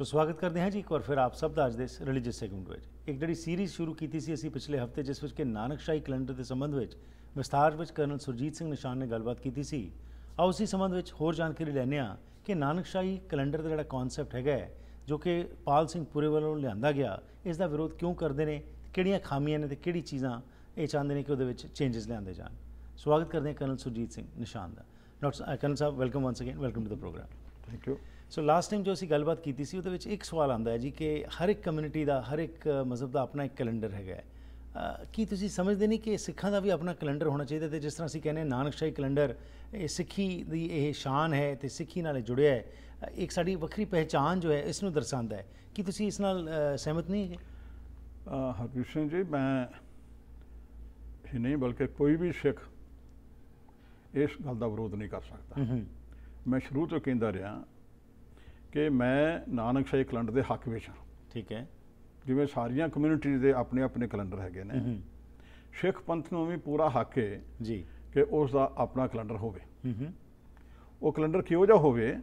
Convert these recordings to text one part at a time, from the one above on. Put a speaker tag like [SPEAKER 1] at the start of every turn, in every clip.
[SPEAKER 1] ਸੋ ਸਵਾਗਤ ਕਰਦੇ ਹਾਂ ਜੀ ਇੱਕ ਵਾਰ ਫਿਰ ਆਪ ਸਭ ਦਾ ਅੱਜ ਦੇ ਰਿਲੀਜੀਅਸ ਸੈਗਮੈਂਟ ਵਿੱਚ ਇੱਕ ਜਿਹੜੀ ਸੀਰੀਜ਼ ਸ਼ੁਰੂ ਕੀਤੀ ਸੀ ਅਸੀਂ ਪਿਛਲੇ ਹਫਤੇ ਜਿਸ ਵਿੱਚ ਕਿ ਨਾਨਕਸ਼ਾਹੀ ਕੈਲੰਡਰ ਦੇ ਸੰਬੰਧ ਵਿੱਚ ਵਿਸਥਾਰ ਵਿੱਚ ਕਰਨਲ ਸੁਰਜੀਤ ਸਿੰਘ ਨਿਸ਼ਾਨ ਨੇ ਗੱਲਬਾਤ ਕੀਤੀ ਸੀ ਆਓ ਉਸੇ ਸੰਬੰਧ ਵਿੱਚ ਹੋਰ ਜਾਣਕਾਰੀ ਲੈਣੇ ਆ ਕਿ ਨਾਨਕਸ਼ਾਹੀ ਕੈਲੰਡਰ ਦਾ ਜਿਹੜਾ ਕਨਸੈਪਟ ਹੈਗਾ ਜੋ ਕਿ ਪਾਲ ਸਿੰਘ ਪੂਰੇ ਵੱਲੋਂ ਲਿਆਂਦਾ ਗਿਆ ਇਸ ਦਾ ਵਿਰੋਧ ਕਿਉਂ ਕਰਦੇ ਨੇ ਕਿਹੜੀਆਂ ਖਾਮੀਆਂ ਨੇ ਤੇ ਕਿਹੜੀ ਚੀਜ਼ਾਂ ਇਹ ਚਾਹੁੰਦੇ ਨੇ ਕਿ ਉਹਦੇ ਵਿੱਚ ਚੇਂਜਸ ਲਿਆਂਦੇ ਜਾਣ ਸਵਾਗਤ ਕਰਦੇ ਹਾਂ ਕਰਨਲ ਸੁਰਜੀਤ ਸਿੰਘ ਨਿਸ਼ਾਨ ਦਾ doctor colonel sahib welcome once again welcome to the program thank you so last time ਜੋ ਅਸੀਂ ਗੱਲਬਾਤ ਕੀਤੀ ਸੀ ਉਹਦੇ ਵਿੱਚ ਇੱਕ ਸਵਾਲ ਆਂਦਾ ਹੈ ਜੀ ਕਿ ਹਰ ਇੱਕ ਕਮਿਊਨਿਟੀ ਦਾ ਹਰ ਇੱਕ ਮਜ਼ਹਬ ਦਾ ਆਪਣਾ ਇੱਕ ਕੈਲੰਡਰ ਹੈਗਾ ਕੀ ਤੁਸੀਂ ਸਮਝਦੇ ਨਹੀਂ ਕਿ ਸਿੱਖਾਂ ਦਾ ਵੀ ਆਪਣਾ ਕੈਲੰਡਰ ਹੋਣਾ ਚਾਹੀਦਾ ਤੇ ਜਿਸ ਤਰ੍ਹਾਂ ਅਸੀਂ ਕਹਿੰਦੇ ਨਾਨਕਸ਼ਾਹੀ ਕੈਲੰਡਰ ਇਹ ਸਿੱਖੀ ਦੀ ਇਹ ਸ਼ਾਨ ਹੈ ਤੇ ਸਿੱਖੀ ਨਾਲ ਜੁੜਿਆ ਹੈ ਇੱਕ ਸਾਡੀ ਵੱਖਰੀ ਪਹਿਚਾਨ ਜੋ ਹੈ ਇਸ ਨੂੰ ਦਰਸਾਉਂਦਾ ਹੈ ਕੀ ਤੁਸੀਂ ਇਸ ਨਾਲ ਸਹਿਮਤ ਨਹੀਂ ਹੈ ਹਰਕ੍ਰਿਸ਼ਨ ਜੀ ਮੈਂ
[SPEAKER 2] ਹੀ ਨਹੀਂ ਬਲਕਿ ਕੋਈ ਵੀ ਸਿੱਖ ਇਸ ਗੱਲ ਦਾ ਵਿਰੋਧ ਨਹੀਂ ਕਰ ਸਕਦਾ ਮੈਂ ਸ਼ੁਰੂ ਤੋਂ ਕਹਿੰਦਾ ਰਿਹਾ ਕਿ ਮੈਂ ਨਾਨਕ ਸ਼ਾਹੀ ਕੈਲੰਡਰ ਦੇ ਹੱਕ ਵਿੱਚ ਹਾਂ ਠੀਕ ਹੈ ਜਿਵੇਂ ਸਾਰੀਆਂ ਕਮਿਊਨਿਟੀ ਦੇ ਆਪਣੇ ਆਪਣੇ ਕੈਲੰਡਰ ਹੈਗੇ ਨੇ ਸਿੱਖ ਪੰਥ ਨੂੰ ਵੀ ਪੂਰਾ ਹੱਕ ਹੈ ਜੀ ਕਿ ਉਸ ਦਾ ਆਪਣਾ ਕੈਲੰਡਰ ਹੋਵੇ ਹੂੰ ਉਹ ਕੈਲੰਡਰ ਕਿਹੋ ਜਿਹਾ ਹੋਵੇ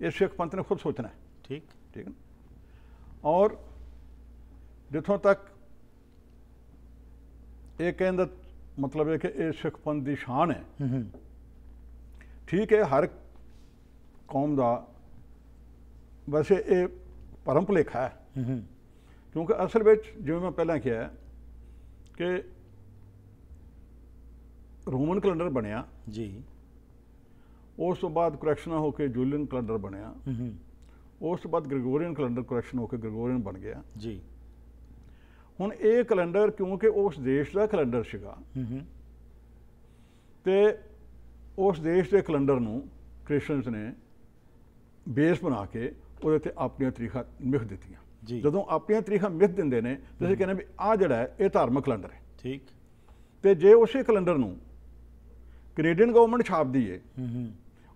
[SPEAKER 2] ਇਹ ਸਿੱਖ ਪੰਥ ਨੇ ਖੁਦ ਸੋਚਣਾ ਹੈ ਠੀਕ ਠੀਕ ਹੈ ਔਰ ਜਿੱਥੋਂ ਤੱਕ ਇਹ ਕਹਿੰਦਾ ਮਤਲਬ ਇਹ ਕਿ ਇਹ ਸਿੱਖ ਪੰਥ ਦੀ ਸ਼ਾਨ
[SPEAKER 3] ਹੈ
[SPEAKER 2] ਠੀਕ ਹੈ ਹਰ ਕੌਮ ਦਾ ਵੈਸੇ ਇਹ ਪਰਮ ਭੁਲੇਖਾ ਹੈ ਕਿਉਂਕਿ ਅਸਲ ਵਿੱਚ ਜਿਵੇਂ ਮੈਂ ਪਹਿਲਾਂ ਕਿਹਾ ਕਿ ਰੋਮਨ ਕੈਲੰਡਰ ਬਣਿਆ ਜੀ ਉਸ ਤੋਂ ਬਾਅਦ ਕਰੈਕਸ਼ਨ ਹੋ ਕੇ ਜੂਲੀਅਨ ਕੈਲੰਡਰ ਬਣਿਆ ਉਸ ਤੋਂ ਬਾਅਦ ਗ੍ਰਿਗੋਰੀਅਨ ਕੈਲੰਡਰ ਕਰੈਕਸ਼ਨ ਹੋ ਕੇ ਗ੍ਰਿਗੋਰੀਅਨ ਬਣ ਗਿਆ ਜੀ ਹੁਣ ਇਹ ਕੈਲੰਡਰ ਕਿਉਂਕਿ ਉਸ ਦੇਸ਼ ਦਾ ਕੈਲੰਡਰ ਸੀਗਾ ਤੇ ਉਸ ਦੇਸ਼ ਦੇ ਕੈਲੰਡਰ ਨੂੰ ਕ੍ਰਿਸਚੀਅਨਸ ਨੇ ਬੇਸ ਬਣਾ ਕੇ ਉਹਦੇ ਤੇ ਆਪਣੀਆਂ ਤਰੀਖਾਂ ਮਿਖ ਦਿੱਤੀਆਂ ਜਦੋਂ ਆਪਣੀਆਂ ਤਰੀਖਾਂ ਮਿਖ ਦਿੰਦੇ ਨੇ ਤੁਸੀਂ ਕਹਿੰਦੇ ਵੀ ਆ ਜਿਹੜਾ ਇਹ ਧਾਰਮਿਕ ਕੈਲੰਡਰ ਹੈ ਠੀਕ ਤੇ ਜੇ ਉਸੇ ਕੈਲੰਡਰ ਨੂੰ ਕੈਨੇਡੀਅਨ ਗਵਰਨਮੈਂਟ ਛਾਪਦੀ ਏ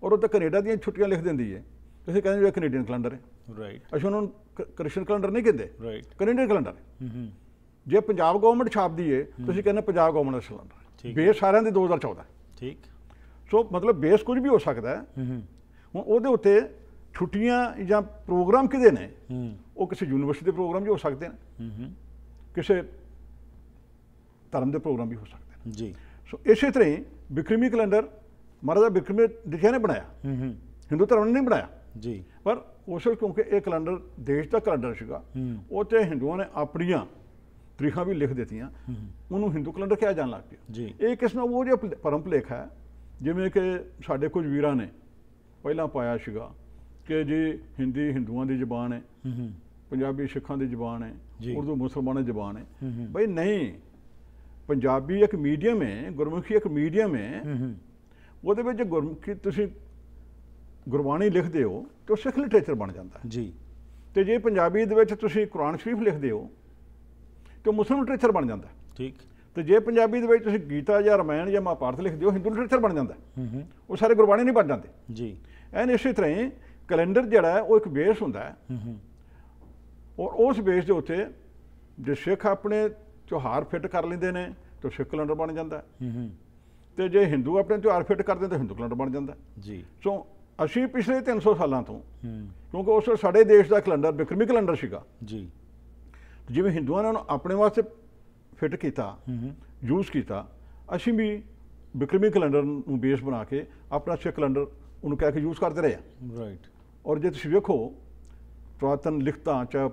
[SPEAKER 2] ਔਰ ਉਹ ਤਾਂ ਕੈਨੇਡਾ ਦੀਆਂ ਛੁੱਟੀਆਂ ਲਿਖ ਦਿੰਦੀ ਏ ਤੁਸੀਂ ਕਹਿੰਦੇ ਵੀ ਕੈਨੇਡੀਅਨ ਕੈਲੰਡਰ ਹੈ ਰਾਈਟ ਅਸੀਂ ਉਹਨਾਂ ਨੂੰ ਕ੍ਰਿਸ਼ਨ ਕੈਲੰਡਰ ਨਹੀਂ ਕਹਿੰਦੇ ਰਾਈਟ ਕੈਨੇਡੀਅਨ ਕੈਲੰਡਰ ਹੈ ਜੇ ਪੰਜਾਬ ਗਵਰਨਮੈਂਟ ਛਾਪਦੀ ਏ ਤੁਸੀਂ ਕਹਿੰਦੇ ਪੰਜਾਬ ਗਵਰਨਮੈਂਟ ਦਾ ਕੈਲੰਡਰ ਬੇਸ ਸਾਰਿਆਂ ਦੀ 2014 ਠੀਕ ਸੋ ਮਤਲਬ ਬੇਸ ਕੁਝ ਵੀ ਹੋ ਸਕਦਾ ਹੈ ਹੂੰ ਉਹਦੇ ਉੱਤੇ ਛੁੱਟੀਆਂ ਜਾਂ ਪ੍ਰੋਗਰਾਮ ਕਿਦੇ ਨੇ ਉਹ ਕਿਸੇ ਯੂਨੀਵਰਸਿਟੀ ਦੇ ਪ੍ਰੋਗਰਾਮ ਵੀ ਹੋ ਸਕਦੇ ਨੇ ਕਿਸੇ ਧਰਮ ਦੇ ਪ੍ਰੋਗਰਾਮ ਵੀ ਹੋ ਸਕਦੇ ਨੇ ਜੀ ਸੋ ਇਸੇ ਤਰ੍ਹਾਂ ਹੀ ਵਿਕਰਮੀ ਕੈਲੰਡਰ ਮਹਾਰਾਜਾ ਵਿਕਰਮੇ ਦਿਖਿਆ ਨੇ ਬਣਾਇਆ ਹਿੰਦੂ ਧਰਮ ਨੇ ਨਹੀਂ ਬਣਾਇਆ ਜੀ ਪਰ ਉਸ ਵੇਲੇ ਕਿਉਂਕਿ ਇਹ ਕੈਲੰਡਰ ਦੇਸ਼ ਦਾ ਕੈਲੰਡਰ ਸੀਗਾ ਉਹ ਤੇ ਹਿੰਦੂਆਂ ਨੇ ਆਪਣੀਆਂ ਤਰੀਖਾਂ ਵੀ ਲਿਖ ਦਿੱਤੀਆਂ ਉਹਨੂੰ ਹਿੰਦੂ ਕੈਲੰਡਰ ਕਿਹਾ ਜਾਣ ਲੱਗ ਪਿਆ ਜੀ ਇਹ ਕਿਸ ਨਾਲ ਉਹ ਜਿਹੜਾ ਪਰੰਪਲੇਖ ਹੈ ਜਿਵੇਂ ਕਿ ਸਾਡੇ ਕੁਝ ਵੀਰਾਂ ਨੇ ਪਹਿਲਾਂ ਪਾਇਆ ਸੀਗਾ ਕਿ ਜੀ ਹਿੰਦੀ ਹਿੰਦੂਆਂ ਦੀ ਜ਼ਬਾਨ ਹੈ ਪੰਜਾਬੀ ਸਿੱਖਾਂ ਦੀ ਜ਼ਬਾਨ ਹੈ ਉਰਦੂ ਮੁਸਲਮਾਨਾਂ ਦੀ ਜ਼ਬਾਨ ਹੈ ਬਈ ਨਹੀਂ ਪੰਜਾਬੀ ਇੱਕ ਮੀਡੀਅਮ ਹੈ ਗੁਰਮੁਖੀ ਇੱਕ ਮੀਡੀਅਮ ਹੈ ਉਹਦੇ ਵਿੱਚ ਗੁਰਮੁਖੀ ਤੁਸੀਂ ਗੁਰਬਾਣੀ ਲਿਖਦੇ ਹੋ ਤੇ ਉਹ ਸਿੱਖ ਲਿਟਰੇਚਰ ਬਣ ਜਾਂਦਾ ਹੈ ਜੀ ਤੇ ਜੇ ਪੰਜਾਬੀ ਦੇ ਵਿੱਚ ਤੁਸੀਂ ਕੁਰਾਨ ਸ਼ਰੀਫ ਲਿਖਦੇ ਹੋ ਤੇ ਮੁਸਲਮਾਨ ਲਿਟਰੇਚਰ ਬਣ ਜਾਂਦਾ ਠੀਕ ਤੇ ਜੇ ਪੰਜਾਬੀ ਦੇ ਵਿੱਚ ਤੁਸੀਂ ਗੀਤਾ ਜਾਂ ਰਮਾਇਣ ਜਾਂ ਮਹਾਭਾਰਤ ਲਿਖਦੇ ਹੋ ਹਿੰਦੂ ਲਿਟਰੇਚਰ ਬਣ ਜਾਂਦਾ ਉਹ ਸਾਰੇ ਗੁਰਬਾਣੀ ਨਹੀਂ ਬਣ ਜਾਂਦੇ ਜੀ ਐਨ ਇਸੇ ਤਰ੍ਹਾਂ ਕੈਲੰਡਰ ਜਿਹੜਾ ਹੈ ਉਹ ਇੱਕ ਬੇਸ ਹੁੰਦਾ ਹੈ ਔਰ ਉਸ ਬੇਸ ਦੇ ਉੱਤੇ ਜੇ ਸਿੱਖ ਆਪਣੇ ਤਿਉਹਾਰ ਫਿੱਟ ਕਰ ਲੈਂਦੇ ਨੇ ਤਾਂ ਸਿੱਖ ਕੈਲੰਡਰ ਬਣ ਜਾਂਦਾ ਤੇ ਜੇ ਹਿੰਦੂ ਆਪਣੇ ਤਿਉਹਾਰ ਫਿੱਟ ਕਰਦੇ ਨੇ ਤਾਂ ਹਿੰਦੂ ਕੈਲੰਡਰ ਬਣ ਜਾਂਦਾ ਜੀ ਸੋ ਅਸੀਂ ਪਿਛਲੇ 300 ਸਾਲਾਂ ਤੋਂ
[SPEAKER 3] ਕਿਉਂਕਿ
[SPEAKER 2] ਉਸ ਵੇਲੇ ਸਾਡੇ ਦੇਸ਼ ਦਾ ਕੈਲੰਡਰ ਬਿਕਰਮੀ ਕੈਲੰਡਰ ਸੀਗਾ ਜੀ ਜਿਵੇਂ ਹਿੰਦੂਆਂ ਨੇ ਉਹਨੂੰ ਆਪਣੇ ਵਾਸਤੇ ਫਿੱਟ ਕੀਤਾ ਯੂਜ਼ ਕੀਤਾ ਅਸੀਂ ਵੀ ਬਿਕਰਮੀ ਕੈਲੰਡਰ ਨੂੰ ਬੇਸ ਬਣਾ ਕੇ ਆਪਣਾ ਸਿੱਖ ਕੈਲੰਡਰ ਉਹਨੂੰ ਕਹਿ ਕੇ ਯੂਜ਼ ਕਰਦੇ ਰਹੇ ਆ ਰਾਈਟ ਔਰ ਜੇ ਤੁਸੀਂ ਵੇਖੋ ਪ੍ਰਾਤਨ ਲਿਖਤਾਂ ਚਾਹੇ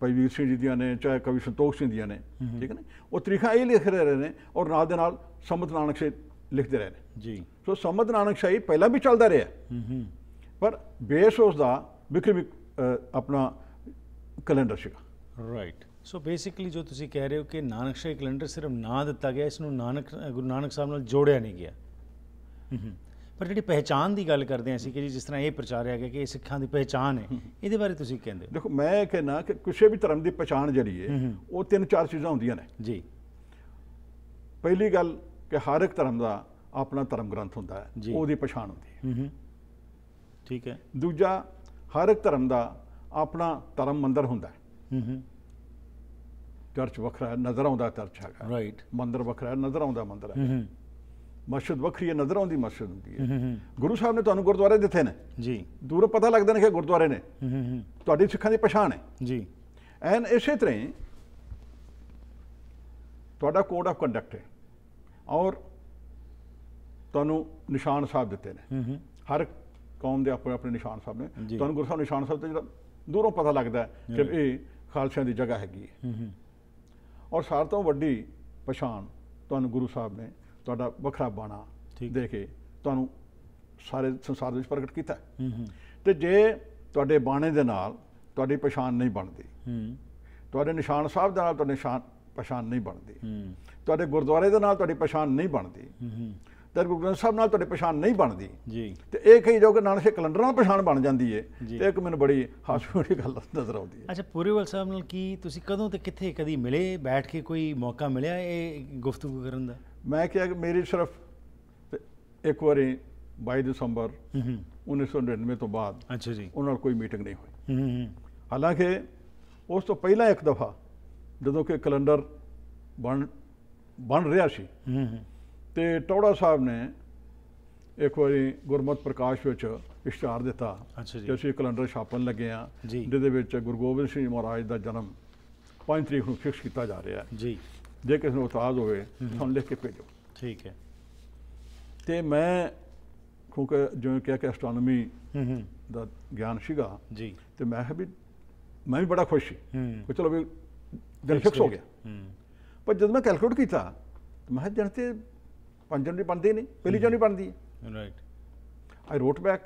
[SPEAKER 2] ਪਈਵੀਰ ਸਿੰਘ ਜੀ ਦੀਆਂ ਨੇ ਚਾਹੇ ਕਵੀ ਸੰਤੋਖ ਸਿੰਘ ਦੀਆਂ ਨੇ ਠੀਕ ਹੈ ਨਾ ਉਹ ਤਰੀਖਾ ਇਹ ਲਿਖ ਰਹੇ ਨੇ ਔਰ ਨਾਲ ਦੇ ਨਾਲ ਸਮਤ ਨਾਨਕ ਸੇ ਲਿਖਦੇ ਰਹੇ ਨੇ ਜੀ ਸੋ ਸਮਤ ਨਾਨਕ ਸ਼ਾਹੀ ਪਹਿਲਾਂ ਵੀ ਚੱਲਦਾ ਰਿਹਾ ਪਰ ਬੇਸ ਉਸ ਦਾ ਵਿਕਰਮਿਕ ਆਪਣਾ ਕੈਲੰਡਰ ਸੀਗਾ
[SPEAKER 1] ਰਾਈਟ ਸੋ ਬੇਸਿਕਲੀ ਜੋ ਤੁਸੀਂ ਕਹਿ ਰਹੇ ਹੋ ਕਿ ਨਾਨਕ ਸ਼ਾਹੀ ਕੈਲੰਡਰ ਸਿਰਫ ਨਾਂ ਦਿੱਤਾ ਗਿਆ ਇਸ ਨੂੰ ਨਾਨਕ ਗੁਰੂ ਨਾਨਕ ਸਾਹਿਬ ਨਾਲ ਜੋੜਿਆ ਨਹੀਂ ਗਿਆ ਪਰ ਜਿਹੜੀ ਪਹਿਚਾਨ ਦੀ ਗੱਲ ਕਰਦੇ ਅਸੀਂ ਕਿ ਜੀ ਜਿਸ ਤਰ੍ਹਾਂ ਇਹ ਪ੍ਰਚਾਰਿਆ ਗਿਆ ਕਿ ਇਹ ਸਿੱਖਾਂ ਦੀ ਪਹਿਚਾਨ ਹੈ ਇਹਦੇ ਬਾਰੇ
[SPEAKER 2] ਤੁਸੀਂ ਕਹਿੰਦੇ ਦੇਖੋ ਮੈਂ ਕਹਿੰਨਾ ਕਿ ਕਿਸੇ ਵੀ ਧਰਮ ਦੀ ਪਛਾਣ ਜਿਹੜੀ ਹੈ ਉਹ ਤਿੰਨ ਚਾਰ ਚੀਜ਼ਾਂ ਹੁੰਦੀਆਂ ਨੇ ਜੀ ਪਹਿਲੀ ਗੱਲ ਕਿ ਹਰ ਇੱਕ ਧਰਮ ਦਾ ਆਪਣਾ ਧਰਮ ਗ੍ਰੰਥ ਹੁੰਦਾ ਹੈ ਉਹਦੀ ਪਛਾਣ ਹੁੰਦੀ ਹੈ ਠੀਕ ਹੈ ਦੂਜਾ ਹਰ ਇੱਕ ਧਰਮ ਦਾ ਆਪਣਾ ਧਰਮ ਮੰਦਰ ਹੁੰਦਾ ਹੈ ਚਰਚ ਵੱਖਰਾ ਨਜ਼ਰ ਆਉਂਦਾ ਚਰਚ ਹੈਗਾ ਰਾਈਟ ਮੰਦਰ ਵੱਖਰਾ ਨਜ਼ਰ ਆਉਂਦਾ ਮੰਦਰ ਹੈ ਮਸਜਿਦ ਵੱਖਰੀ ਹੈ ਨਜ਼ਰ ਆਉਂਦੀ ਮਸਜਿਦ ਹੁੰਦੀ ਹੈ ਗੁਰੂ ਸਾਹਿਬ ਨੇ ਤੁਹਾਨੂੰ ਗੁਰਦੁਆਰੇ ਦਿੱਤੇ ਨੇ ਜੀ ਦੂਰੋਂ ਪਤਾ ਲੱਗਦਾ ਨੇ ਕਿ ਗੁਰਦੁਆਰੇ ਨੇ ਤੁਹਾਡੀ ਸਿੱਖਾਂ ਦੀ ਪਛਾਣ ਹੈ ਜੀ ਐਨ ਇਸੇ ਤਰ੍ਹਾਂ ਤੁਹਾਡਾ ਕੋਡ ਆਫ ਕੰਡਕਟ ਹੈ ਔਰ ਤੁਹਾਨੂੰ ਨਿਸ਼ਾਨ ਸਾਹਿਬ ਦਿੱਤੇ ਨੇ ਹਰ ਕੌਮ ਦੇ ਆਪਣੇ ਆਪਣੇ ਨਿਸ਼ਾਨ ਸਾਹਿਬ ਨੇ ਤੁਹਾਨੂੰ ਗੁਰੂ ਸਾਹਿਬ ਨਿਸ਼ਾਨ ਸਾਹਿਬ ਤੇ ਜਿਹੜਾ ਦੂਰੋਂ ਪਤਾ ਲੱਗਦਾ ਕਿ ਇਹ ਖਾਲਸਿਆਂ ਦੀ ਜਗ੍ਹਾ ਹੈਗੀ ਹੈ ਔਰ ਸਾਰ ਤੋਂ ਵੱਡੀ ਪਛਾਣ ਤੁਹਾਨੂੰ ਗੁਰੂ ਸਾਹਿਬ ਨੇ ਤੁਹਾਡਾ ਵੱਖਰਾ ਬਾਣਾ ਦੇ ਕੇ ਤੁਹਾਨੂੰ ਸਾਰੇ ਸੰਸਾਰ ਵਿੱਚ ਪ੍ਰਗਟ ਕੀਤਾ ਤੇ ਜੇ ਤੁਹਾਡੇ ਬਾਣੇ ਦੇ ਨਾਲ ਤੁਹਾਡੀ ਪਛਾਣ ਨਹੀਂ ਬਣਦੀ ਤੁਹਾਡੇ ਨਿਸ਼ਾਨ ਸਾਹਿਬ ਦੇ ਨਾਲ ਤੁਹਾਡੀ ਨਿਸ਼ਾਨ ਪਛਾਣ ਨਹੀਂ ਬਣਦੀ ਤੁਹਾਡੇ ਗੁਰਦੁਆਰੇ ਦੇ ਨਾਲ ਤੁਹਾਡੀ ਪਛਾਣ ਨਹੀਂ ਬਣਦੀ ਤੇ ਗੁਰੂ ਗ੍ਰੰਥ ਸਾਹਿਬ ਨਾਲ ਤੁਹਾਡੀ ਪਛਾਣ ਨਹੀਂ ਬਣਦੀ ਜੀ ਤੇ ਇਹ ਕਹੀ ਜੋ ਕਿ ਨਾਨਕ ਕੈਲੰਡਰ ਨਾਲ ਪਛਾਣ ਬਣ ਜਾਂਦੀ ਏ ਤੇ ਇੱਕ ਮੈਨੂੰ ਬੜੀ ਹਾਸੋਹਣੀ ਗੱਲ ਨਜ਼ਰ ਆਉਂਦੀ ਹੈ
[SPEAKER 1] ਅੱਛਾ ਪੂਰੀਵਾਲ ਸਾਹਿਬ ਨਾਲ ਕੀ ਤੁਸੀਂ ਕਦੋਂ ਤੇ ਕਿੱਥੇ ਕਦੀ ਮਿਲੇ ਬੈਠ ਕੇ ਕੋਈ ਮੌਕਾ ਮਿਲਿਆ ਇਹ ਗੁਫ਼ਤਗੂ ਕਰਨ ਦਾ
[SPEAKER 2] ਮੈਂ ਕਿਹਾ ਕਿ ਮੇਰੀ ਸਿਰਫ ਇੱਕ ਵਾਰੀ 22 ਦਸੰਬਰ 1999 ਤੋਂ ਬਾਅਦ ਅੱਛਾ ਜੀ ਉਹਨਾਂ ਨਾਲ ਕੋਈ ਮੀਟਿੰਗ ਨਹੀਂ ਹੋਈ ਹਾਲਾਂਕਿ ਉਸ ਤੋਂ ਪਹਿਲਾਂ ਇੱਕ ਦਫਾ ਜਦੋਂ ਕਿ ਕੈਲੰਡਰ ਬਣ ਬਣ ਰਿਹਾ ਸੀ ਤੇ ਟੌੜਾ ਸਾਹਿਬ ਨੇ ਇੱਕ ਵਾਰੀ ਗੁਰਮਤ ਪ੍ਰਕਾਸ਼ ਵਿੱਚ ਇਸ਼ਤਿਹਾਰ ਦਿੱਤਾ ਕਿ ਅਸੀਂ ਕੈਲੰਡਰ ਛਾਪਣ ਲੱਗੇ ਆ ਜਿਹਦੇ ਵਿੱਚ ਗੁਰੂ ਗੋਬਿੰਦ ਸਿੰਘ ਮਹਾਰਾਜ ਦਾ ਜਨਮ 5 ਤਰੀਕ ਨੂੰ ਫਿਕਸ ਕੀਤਾ ਜਾ ਰਿਹਾ ਹੈ ਜੀ ਜੇ ਕਿਸ ਨੂੰ ਉਤਾਜ ਹੋਵੇ ਤੁਹਾਨੂੰ ਲਿਖ ਕੇ ਭੇਜੋ ਠੀਕ ਹੈ ਤੇ ਮੈਂ ਕਿਉਂਕਿ ਜਿਵੇਂ ਕਿਹਾ ਕਿ ਐਸਟ੍ਰੋਨੋਮੀ ਦਾ ਗਿਆਨ ਸੀਗਾ ਜੀ ਤੇ ਮੈਂ ਵੀ ਮੈਂ ਵੀ ਬੜਾ ਖੁਸ਼ ਸੀ ਕਿ ਚਲੋ ਵੀ ਦਿਨ ਫਿਕਸ ਹੋ ਗਿਆ ਪਰ ਜਦ ਮੈਂ ਕੈਲਕੂਲੇਟ ਕੀਤਾ ਮੈਂ ਜਣ ਤੇ ਪੰਜ ਨਹੀਂ ਬਣਦੀ ਨਹੀਂ ਪਹਿਲੀ ਨਹੀਂ ਬਣਦੀ ਰਾਈਟ ਆਈ ਰੋਟ ਬੈਕ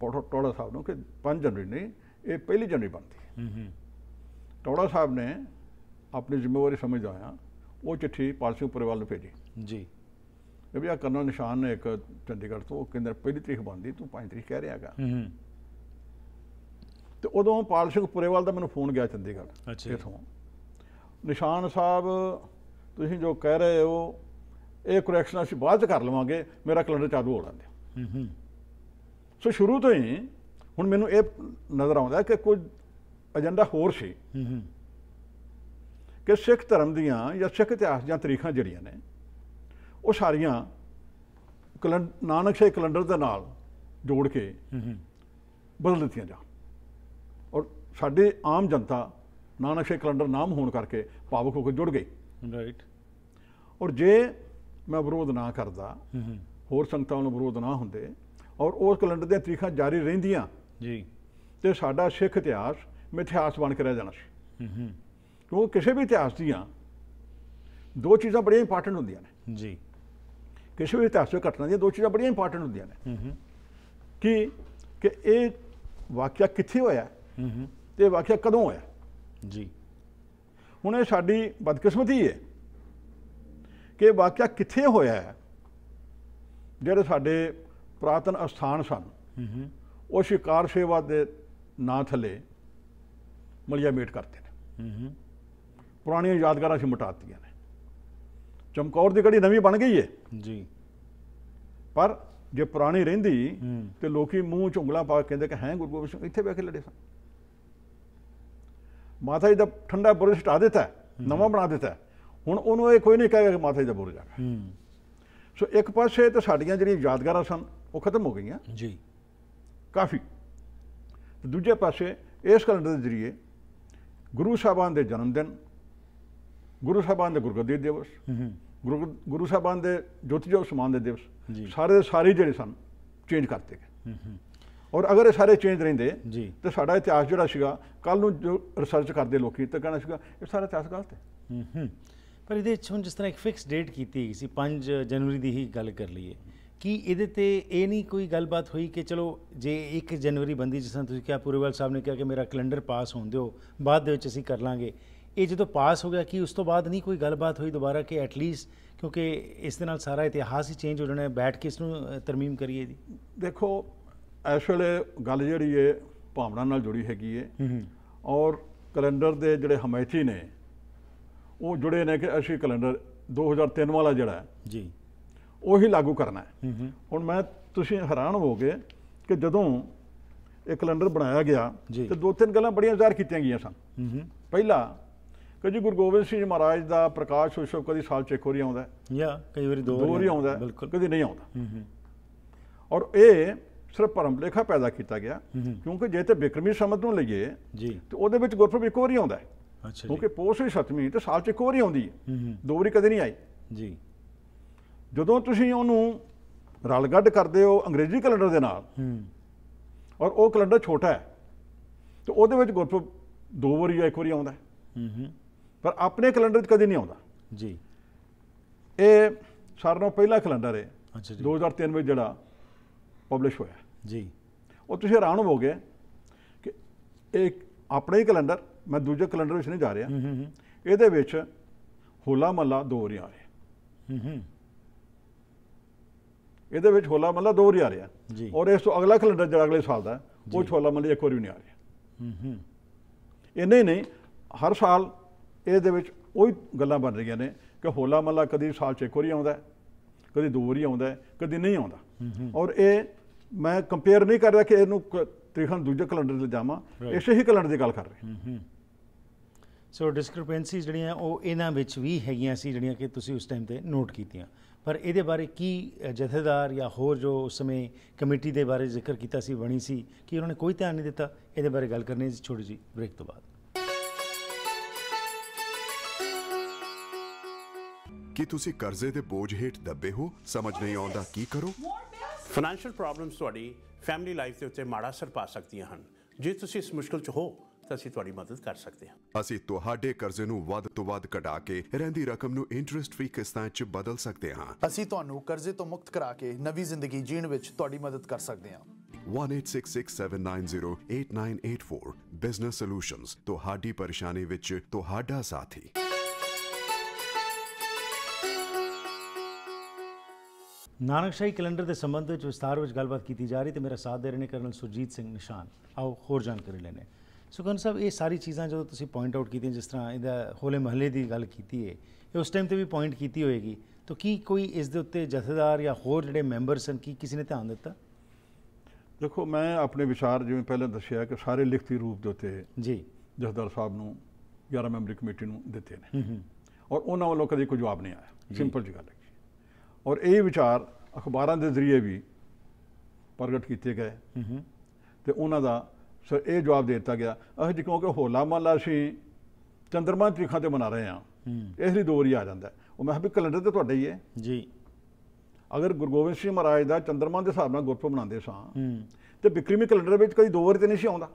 [SPEAKER 2] ਟੋੜਾ ਸਾਹਿਬ ਨੂੰ ਕਿ ਪੰਜ ਜਨਵਰੀ ਨਹੀਂ ਇਹ ਪਹਿਲੀ ਜਨਵਰੀ ਬਣਦੀ ਹੈ ਟੋੜਾ ਸਾਹਿਬ ਨੇ ਆਪਣੀ ਜ਼ਿੰਮੇਵਾਰੀ ਸਮਝ ਆਇਆ ਉਹ ਚਿੱਠੀ ਪਾਲਸੀ ਉੱਪਰਵਾਲ ਨੂੰ ਭੇਜੀ ਜੀ ਵੀ ਆ ਕਰਨਾ ਨਿਸ਼ਾਨ ਨੇ ਇੱਕ ਚੰਡੀਗੜ੍ਹ ਤੋਂ ਕੇਂਦਰ ਪਹਿਲੀ ਤਰੀਕ ਬੰਦੀ ਤੂੰ 5 ਤਰੀਕ ਕਹਿ ਰਿਹਾਗਾ ਹੂੰ ਤੇ ਉਦੋਂ ਪਾਲ ਸਿੰਘ ਦਾ ਮੈਨੂੰ ਫੋਨ ਗਿਆ ਚੰਡੀਗੜ੍ਹ ਇਥੋਂ ਨਿਸ਼ਾਨ ਸਾਹਿਬ ਤੁਸੀਂ ਜੋ ਕਹਿ ਰਹੇ ਹੋ ਇਹ ਕਰੈਕਸ਼ਨ ਅਸੀਂ ਬਾਅਦ ਕਰ ਲਵਾਂਗੇ ਮੇਰਾ ਕੈਲੰਡਰ ਚਾਲੂ ਹੋ ਹੂੰ ਸੋ ਸ਼ੁਰੂ ਤੋਂ ਹੀ ਹੁਣ ਮੈਨੂੰ ਇਹ ਨਜ਼ਰ ਆਉਂਦਾ ਕਿ ਕੋਈ ਏਜੰਡਾ ਹੋਰ ਸੀ ਹੂੰ ਹੂੰ ਕਿ ਸਿੱਖ ਧਰਮ ਦੀਆਂ ਜਾਂ ਸਿੱਖ ਇਤਿਹਾਸ ਜਾਂ ਤਾਰੀਖਾਂ ਜਿਹੜੀਆਂ ਨੇ ਉਹ ਸਾਰੀਆਂ ਨਾਨਕ ਸ਼ਾਹੀ ਕੈਲੰਡਰ ਦੇ ਨਾਲ ਜੋੜ ਕੇ ਬਦਲ ਦਿੱਤੀਆਂ ਜਾਂ ਔਰ ਸਾਡੇ ਆਮ ਜਨਤਾ ਨਾਨਕ ਸ਼ਾਹੀ ਕੈਲੰਡਰ ਨਾਮ ਹੋਣ ਕਰਕੇ ਭਾਵਕ ਹੋ ਕੇ ਜੁੜ ਗਈ ਰਾਈਟ ਔਰ ਜੇ ਮੈਂ ਵਿਰੋਧ ਨਾ ਕਰਦਾ ਹੋਰ ਸੰਗਤਾਂ ਨੂੰ ਵਿਰੋਧ ਨਾ ਹੁੰਦੇ ਔਰ ਉਸ ਕੈਲੰਡਰ ਦੀਆਂ ਤਾਰੀਖਾਂ ਜਾਰੀ ਰਹਿੰਦੀਆਂ ਜੀ ਤੇ ਸਾਡਾ ਸਿੱਖ ਇਤਿਹਾਸ ਮਿਥਿਹਾਸ ਬਣ ਕੇ ਰਹਿ ਜਾਣਾ ਸੀ ਕਿਉਂ ਕਿਸੇ ਵੀ ਇਤਿਹਾਸ ਦੀਆਂ ਦੋ ਚੀਜ਼ਾਂ ਬੜੀਆਂ ਇੰਪੋਰਟੈਂਟ ਹੁੰਦੀਆਂ ਨੇ ਜੀ ਕਿਸੇ ਵੀ ਦੇ ਘਟਨਾ ਦੀਆਂ ਦੋ ਚੀਜ਼ਾਂ ਬੜੀਆਂ ਇੰਪੋਰਟੈਂਟ ਹੁੰਦੀਆਂ ਨੇ ਕਿ ਕਿ ਇਹ ਵਾਕਿਆ ਕਿੱਥੇ ਹੋਇਆ ਤੇ ਵਾਕਿਆ ਕਦੋਂ ਹੋਇਆ ਜੀ ਹੁਣ ਇਹ ਸਾਡੀ ਬਦਕਿਸਮਤੀ ਹੈ ਕਿ ਵਾਕਿਆ ਕਿੱਥੇ ਹੋਇਆ ਹੈ ਜਿਹੜੇ ਸਾਡੇ ਪ੍ਰਾਤਨ ਅਸਥਾਨ ਸਨ ਉਹ ਸ਼ਿਕਾਰ ਸੇਵਾ ਦੇ ਨਾਂ ਥੱਲੇ ਮਲਿਆ ਮੀਟ ਕਰਦੇ ਨੇ ਪੁਰਾਣੀਆਂ ਯਾਦਗਾਰਾਂ ਸੀ ਮਟਾਤੀਆਂ ਨੇ ਚਮਕੌਰ ਦੀ ਕੜੀ ਨਵੀਂ ਬਣ ਗਈ ਏ ਜੀ ਪਰ ਜੇ ਪੁਰਾਣੀ ਰਹਿੰਦੀ ਤੇ ਲੋਕੀ ਮੂੰਹ ਝੁੰਗਲਾ ਪਾ ਕੇ ਕਹਿੰਦੇ ਕਿ ਹੈ ਗੁਰੂ ਗੋਬਿੰਦ ਸਿੰਘ ਇੱਥੇ ਬਹਿ ਕੇ ਲੜੇ ਸਨ ਮਾਥਾ ਜੀ ਦਾ ਠੰਡਾ ਬੁਰਜ ਹਟਾ ਦਿੱਤਾ ਨਵਾਂ ਬਣਾ ਦਿੱਤਾ ਹੁਣ ਉਹਨੂੰ ਇਹ ਕੋਈ ਨਹੀਂ ਕਹੇਗਾ ਕਿ ਮਾਥਾ ਜੀ ਦਾ ਬੁਰਜ ਆ ਸੋ ਇੱਕ ਪਾਸੇ ਤੇ ਸਾਡੀਆਂ ਜਿਹੜੀਆਂ ਯਾਦਗਾਰਾਂ ਸਨ ਉਹ ਖਤਮ ਹੋ ਗਈਆਂ ਜੀ ਕਾਫੀ ਦੂਜੇ ਪਾਸੇ ਇਸ ਕੈਲੰਡਰ ਦੇ ਜ਼ਰੀਏ ਗੁਰੂ ਸਾਹਿਬਾਨ ਦੇ ਜਨਮ ਦਿਨ ਗੁਰੂ ਸਾਹਿਬਾਨ ਦੇ ਗੁਰਗੱਦੀ ਦਿਵਸ ਗੁਰੂ ਗੁਰੂ ਸਾਹਿਬਾਨ ਦੇ ਜੋਤੀ ਜੋਤ ਸਮਾਨ ਦੇ ਦਿਵਸ ਸਾਰੇ ਦੇ ਸਾਰੇ ਜਿਹੜੇ ਸਨ ਚੇਂਜ ਕਰਤੇ ਗਏ ਔਰ ਅਗਰ ਇਹ ਸਾਰੇ ਚੇਂਜ ਰਹਿੰਦੇ ਜੀ ਤੇ ਸਾਡਾ ਇਤਿਹਾਸ ਜਿਹੜਾ ਸੀਗਾ ਕੱਲ ਨੂੰ ਜੋ ਰਿਸਰਚ ਕਰਦੇ ਲੋਕੀ ਤਾਂ ਕਹਿਣਾ ਸੀਗਾ ਇਹ ਸਾਰਾ ਇਤਿਹਾਸ ਗਲਤ ਹੈ
[SPEAKER 1] ਪਰ ਇਹਦੇ ਵਿੱਚ ਹੁਣ ਜਿਸ ਤਰ੍ਹਾਂ ਇੱਕ ਫਿਕਸ ਡੇਟ ਕੀਤੀ ਗਈ ਸੀ 5 ਜਨਵਰੀ ਦੀ ਹੀ ਗੱਲ ਕਰ ਲਈਏ ਕਿ ਇਹਦੇ ਤੇ ਇਹ ਨਹੀਂ ਕੋਈ ਗੱਲਬਾਤ ਹੋਈ ਕਿ ਚਲੋ ਜੇ 1 ਜਨਵਰੀ ਬੰਦੀ ਜਿਸ ਤਰ੍ਹਾਂ ਤੁਸੀਂ ਕਿਹਾ ਪੂਰੇਵਾਲ ਸਾਹਿਬ ਨੇ ਕਿਹਾ ਕਿ ਮੇਰਾ ਕੈਲੰਡਰ ਪਾਸ ਹੋਣ ਦਿਓ ਬਾਅਦ ਦੇ ਵਿੱਚ ਅਸੀਂ ਕਰ ਲਾਂਗੇ ਇਹ ਜਦੋਂ ਪਾਸ ਹੋ ਗਿਆ ਕਿ ਉਸ ਤੋਂ ਬਾਅਦ ਨਹੀਂ ਕੋਈ ਗੱਲਬਾਤ ਹੋਈ ਦੁਬਾਰਾ ਕਿ ਐਟ ਲੀਸਟ ਕਿਉਂਕਿ ਇਸ ਦੇ ਨਾਲ ਸਾਰਾ ਇਤਿਹਾਸ ਹੀ ਚੇਂਜ
[SPEAKER 2] ਹੋ ਜਾਣਾ ਹੈ ਬੈਠ ਕੇ ਇਸ ਨੂੰ ਤਰਮੀਮ ਕਰੀਏ ਜੀ ਦੇਖੋ ਇਸ ਗੱਲ ਜਿਹੜੀ ਹੈ ਭਾਵਨਾ ਨਾਲ ਜੁੜੀ ਹੈਗੀ ਹੈ ਔਰ ਕੈਲੰਡਰ ਦੇ ਜਿਹੜੇ ਹਮੈਤੀ ਨੇ ਉਹ ਜੁੜੇ ਨੇ ਕਿ ਅਸੀਂ ਕੈਲੰਡਰ 2003 ਵਾਲਾ ਜਿਹੜਾ ਹੈ ਜੀ ਉਹੀ ਲਾਗੂ ਕਰਨਾ ਹੈ ਹੁਣ ਮੈਂ ਤੁਸੀਂ ਹੈਰਾਨ ਹੋਗੇ ਕਿ ਜਦੋਂ ਇਹ ਕੈਲੰਡਰ ਬਣਾਇਆ ਗਿਆ ਤੇ ਦੋ ਤਿੰਨ ਗੱਲਾਂ ਬੜੀਆਂ ਜ਼ਾਹਰ ਕੀਤੀਆਂ ਗਈਆਂ
[SPEAKER 1] ਸਨ
[SPEAKER 2] ਪਹਿਲਾ ਕਿ ਜੀ ਗੁਰੂ ਗੋਬਿੰਦ ਸਿੰਘ ਮਹਾਰਾਜ ਦਾ ਪ੍ਰਕਾਸ਼ ਉਤਸਵ ਕਦੀ ਸਾਲ ਚ ਇੱਕ ਵਾਰੀ ਆਉਂਦਾ ਜਾਂ ਕਈ ਵਾਰੀ ਦੋ ਵਾਰੀ ਆਉਂਦਾ ਕਦੀ ਨਹੀਂ ਆਉਂਦਾ ਔਰ ਇਹ ਸਿਰਫ ਪਰੰਪਰਾ ਲੇਖਾ ਪੈਦਾ ਕੀਤਾ ਗਿਆ ਕਿਉਂਕਿ ਜੇ ਤੇ ਬਿਕਰਮੀ ਸਮਤ ਨੂੰ ਲਈਏ ਜੀ ਤੇ ਉਹਦੇ ਵਿੱਚ ਗੁਰਪੁਰਬ ਇੱਕ ਵਾਰੀ ਆਉਂਦਾ ਹੈ ਅੱਛਾ ਕਿਉਂਕਿ ਪੋਸ ਵੀ ਤੇ ਸਾਲ ਚ ਇੱਕ ਵਾਰੀ ਆਉਂਦੀ ਹੈ ਦੋ ਵਾਰੀ ਕਦੇ ਨਹੀਂ ਆਈ ਜੀ ਜਦੋਂ ਤੁਸੀਂ ਉਹਨੂੰ ਰਲ ਗੱਡ ਕਰਦੇ ਹੋ ਅੰਗਰੇਜ਼ੀ ਕੈਲੰਡਰ ਦੇ ਨਾਲ ਹੂੰ ਔਰ ਉਹ ਕੈਲੰਡਰ ਛੋਟਾ ਹੈ ਤੇ ਉਹਦੇ ਵਿੱਚ ਗੁਰਪੁਰਬ ਦੋ ਵਾਰੀ ਜਾਂ ਇੱਕ ਵਾਰੀ ਆਉਂਦਾ ਹੈ ਪਰ ਆਪਣੇ ਕੈਲੰਡਰ 'ਚ ਕਦੇ ਨਹੀਂ ਆਉਂਦਾ ਜੀ ਇਹ ਸਾਰਿਆਂ ਤੋਂ ਪਹਿਲਾ ਕੈਲੰਡਰ ਹੈ ਅੱਛਾ ਜੀ 2003 ਵਿੱਚ ਜਿਹੜਾ ਪਬਲਿਸ਼ ਹੋਇਆ ਜੀ ਉਹ ਤੁਸੀਂ ਹੈਰਾਨ ਹੋਵੋਗੇ ਕਿ ਇਹ ਆਪਣੇ ਕੈਲੰਡਰ ਮੈਂ ਦੂਜੇ ਕੈਲੰਡਰ ਵਿੱਚ ਨਹੀਂ ਜਾ ਰਿਹਾ ਇਹਦੇ ਵਿੱਚ ਹੋਲਾ ਮੱਲਾ ਦੋ ਰਿਹਾ ਹੈ ਇਹਦੇ ਵਿੱਚ ਹੋਲਾ ਮੱਲਾ ਦੋ ਰਿਹਾ ਰਿਹਾ ਔਰ ਇਸ ਤੋਂ ਅਗਲਾ ਕੈਲੰਡਰ ਜਿਹੜਾ ਅਗਲੇ ਸਾਲ ਦਾ ਉਹ ਹੋਲਾ ਮੱਲਾ ਇੱਕ ਵਾਰ ਵੀ ਨਹੀਂ ਆ ਰਿਹਾ ਹੂੰ ਹੂੰ ਇਹ ਨਹੀਂ ਨਹੀਂ ਹਰ ਸਾਲ ਇਹਦੇ ਵਿੱਚ ਉਹੀ ਗੱਲਾਂ ਬਣ ਰਹੀਆਂ ਨੇ ਕਿ ਹੋਲਾ ਮਹੱਲਾ ਕਦੀ ਸਾਲ ਚ ਇੱਕ ਵਾਰੀ ਆਉਂਦਾ ਕਦੀ ਦੋ ਵਾਰੀ ਆਉਂਦਾ ਕਦੀ ਨਹੀਂ
[SPEAKER 1] ਆਉਂਦਾ ਔਰ
[SPEAKER 2] ਇਹ ਮੈਂ ਕੰਪੇਅਰ ਨਹੀਂ ਕਰ ਰਿਹਾ ਕਿ ਇਹਨੂੰ ਤਰੀਖਾਂ ਦੂਜੇ ਕੈਲੰਡਰ ਤੇ ਜਾਵਾਂ ਇਸੇ ਹੀ ਕੈਲੰਡਰ ਦੀ ਗੱਲ ਕਰ ਰਹੇ
[SPEAKER 1] ਸੋ ਡਿਸਕ੍ਰਿਪੈਂਸੀ ਜਿਹੜੀਆਂ ਉਹ ਇਹਨਾਂ ਵਿੱਚ ਵੀ ਹੈਗੀਆਂ ਸੀ ਜਿਹੜੀਆਂ ਕਿ ਤੁਸੀਂ ਉਸ ਟਾਈਮ ਤੇ ਨੋਟ ਕੀਤੀਆਂ ਪਰ ਇਹਦੇ ਬਾਰੇ ਕੀ ਜਥੇਦਾਰ ਜਾਂ ਹੋਰ ਜੋ ਉਸ ਸਮੇਂ ਕਮੇਟੀ ਦੇ ਬਾਰੇ ਜ਼ਿਕਰ ਕੀਤਾ ਸੀ ਬਣੀ ਸੀ ਕਿ ਉਹਨਾਂ ਨੇ ਕੋਈ ਧਿਆਨ ਨਹੀਂ ਦਿੱਤਾ ਇਹਦੇ ਬਾਰੇ ਗੱਲ ਕਰਨੀ ਸੀ ਛੋਟੀ ਜੀ ਬ੍ਰੇਕ ਤੋਂ ਬਾਅਦ
[SPEAKER 2] ਕੀ ਤੁਸੀਂ ਕਰਜ਼ੇ ਦੇ ਬੋਝ ਹੇਠ ਦੱਬੇ ਹੋ ਸਮਝ ਨਹੀਂ ਆਉਂਦਾ ਕੀ ਕਰੋ ਫਾਈਨੈਂਸ਼ੀਅਲ ਪ੍ਰੋਬਲਮਸ ਤੁਹਾਡੀ ਫੈਮਿਲੀ ਲਾਈਫ ਦੇ ਉੱਤੇ ਮਾੜਾ ਅਸਰ ਪਾ ਸਕਦੀਆਂ ਹਨ ਜੇ ਤੁਸੀਂ ਇਸ ਮੁਸ਼ਕਲ 'ਚ ਹੋ ਤਾਂ ਅਸੀਂ ਤੁਹਾਡੀ ਮਦਦ ਕਰ ਸਕਦੇ ਹਾਂ ਅਸੀਂ ਤੁਹਾਡੇ ਕਰਜ਼ੇ ਨੂੰ ਵੱਧ ਤੋਂ ਵੱਧ ਘਟਾ ਕੇ ਰਹਿੰਦੀ ਰਕਮ ਨੂੰ ਇੰਟਰਸਟ ਫ੍ਰੀ ਕਿਸ਼ਤਾਂ 'ਚ ਬਦਲ ਸਕਦੇ ਹਾਂ ਅਸੀਂ ਤੁਹਾਨੂੰ ਕਰਜ਼ੇ ਤੋਂ ਮੁਕਤ ਕਰਾ ਕੇ ਨਵੀਂ ਜ਼ਿੰਦਗੀ ਜੀਣ ਵਿੱਚ ਤੁਹਾਡੀ ਮਦਦ ਕਰ ਸਕਦੇ ਹਾਂ 18667908984 ਬਿਜ਼ਨਸ ਸੋਲੂਸ਼ਨਸ ਤੁਹਾਡੀ ਪਰੇਸ਼ਾਨੀ ਵਿੱਚ ਤੁਹਾਡਾ ਸਾਥੀ
[SPEAKER 1] ਨਾਨਕਸ਼ਾਹੀ ਕੈਲੰਡਰ ਦੇ ਸੰਬੰਧ ਵਿੱਚ ਵਿਸਤਾਰ ਵਿੱਚ ਗੱਲਬਾਤ ਕੀਤੀ ਜਾ ਰਹੀ ਤੇ ਮੇਰਾ ਸਾਥ ਦੇ ਰਹੇ ਨੇ ਕਰਨਲ ਸੁਰਜੀਤ ਸਿੰਘ ਨਿਸ਼ਾਨ ਆਓ ਹੋਰ ਜਾਣਕਾਰੀ ਲੈਣੇ ਸੁਖਨ ਸਾਹਿਬ ਇਹ ਸਾਰੀ ਚੀਜ਼ਾਂ ਜਦੋਂ ਤੁਸੀਂ ਪੁਆਇੰਟ ਆਊਟ ਕੀਤੀਆਂ ਜਿਸ ਤਰ੍ਹਾਂ ਇਹਦਾ ਹੋਲੇ ਮਹੱਲੇ ਦੀ ਗੱਲ ਕੀਤੀ ਹੈ ਇਹ ਉਸ ਟਾਈਮ ਤੇ ਵੀ ਪੁਆਇੰਟ ਕੀਤੀ ਹੋਏਗੀ ਤਾਂ ਕੀ ਕੋਈ ਇਸ ਦੇ ਉੱਤੇ ਜਥੇਦਾਰ ਜਾਂ ਹੋਰ ਜਿਹੜੇ ਮੈਂਬਰਸ ਹਨ ਕੀ ਕਿਸੇ ਨੇ ਧਿਆਨ ਦਿੱਤਾ
[SPEAKER 2] ਦੇਖੋ ਮੈਂ ਆਪਣੇ ਵਿਚਾਰ ਜਿਵੇਂ ਪਹਿਲਾਂ ਦੱਸਿਆ ਕਿ ਸਾਰੇ ਲਿਖਤੀ ਰੂਪ ਦੇ ਉੱਤੇ ਜੀ ਜਥੇਦਾਰ ਸਾਹਿਬ ਨੂੰ 11 ਮੈਂਬਰੀ ਕਮੇਟੀ ਨੂੰ ਦਿੱਤੇ ਨੇ ਔਰ ਉਹਨਾਂ ਵੱਲੋਂ ਕਦੇ ਕੋਈ ਜਵਾਬ ਨਹੀਂ ਆਇਆ ਸਿੰਪਲ ਜੀ ਗੱਲ ਹੈ ਔਰ ਇਹ ਵਿਚਾਰ ਅਖਬਾਰਾਂ ਦੇ ਜ਼ਰੀਏ ਵੀ ਪ੍ਰਗਟ ਕੀਤੇ ਗਏ ਤੇ ਉਹਨਾਂ ਦਾ ਸਰ ਇਹ ਜਵਾਬ ਦੇ ਦਿੱਤਾ ਗਿਆ ਅਸੀਂ ਜੀ ਕਿਉਂਕਿ ਹੋਲਾ ਮਹੱਲਾ ਸੀ ਚੰਦਰਮਾ ਤਰੀਖਾਂ ਤੇ ਮਨਾ ਰਹੇ ਹਾਂ ਇਸ ਲਈ ਦੋ ਵਾਰੀ ਆ ਜਾਂਦਾ ਉਹ ਮੈਂ ਕਿਹਾ ਵੀ ਕੈਲੰਡਰ ਤੇ ਤੁਹਾਡਾ ਹੀ ਹੈ ਜੀ ਅਗਰ ਗੁਰੂ ਗੋਬਿੰਦ ਸਿੰਘ ਮਹਾਰਾਜ ਦਾ ਚੰਦਰਮਾ ਦੇ ਹਿਸਾਬ ਨਾਲ ਗੁਰਪੁਰਬ ਬਣਾਉਂਦੇ ਸਾਂ ਤੇ ਵਿਕਰਮੀ ਕੈਲੰਡਰ ਵਿੱਚ ਕਦੀ ਦੋ ਵਾਰੀ ਤੇ ਨਹੀਂ ਸੀ ਆਉਂਦਾ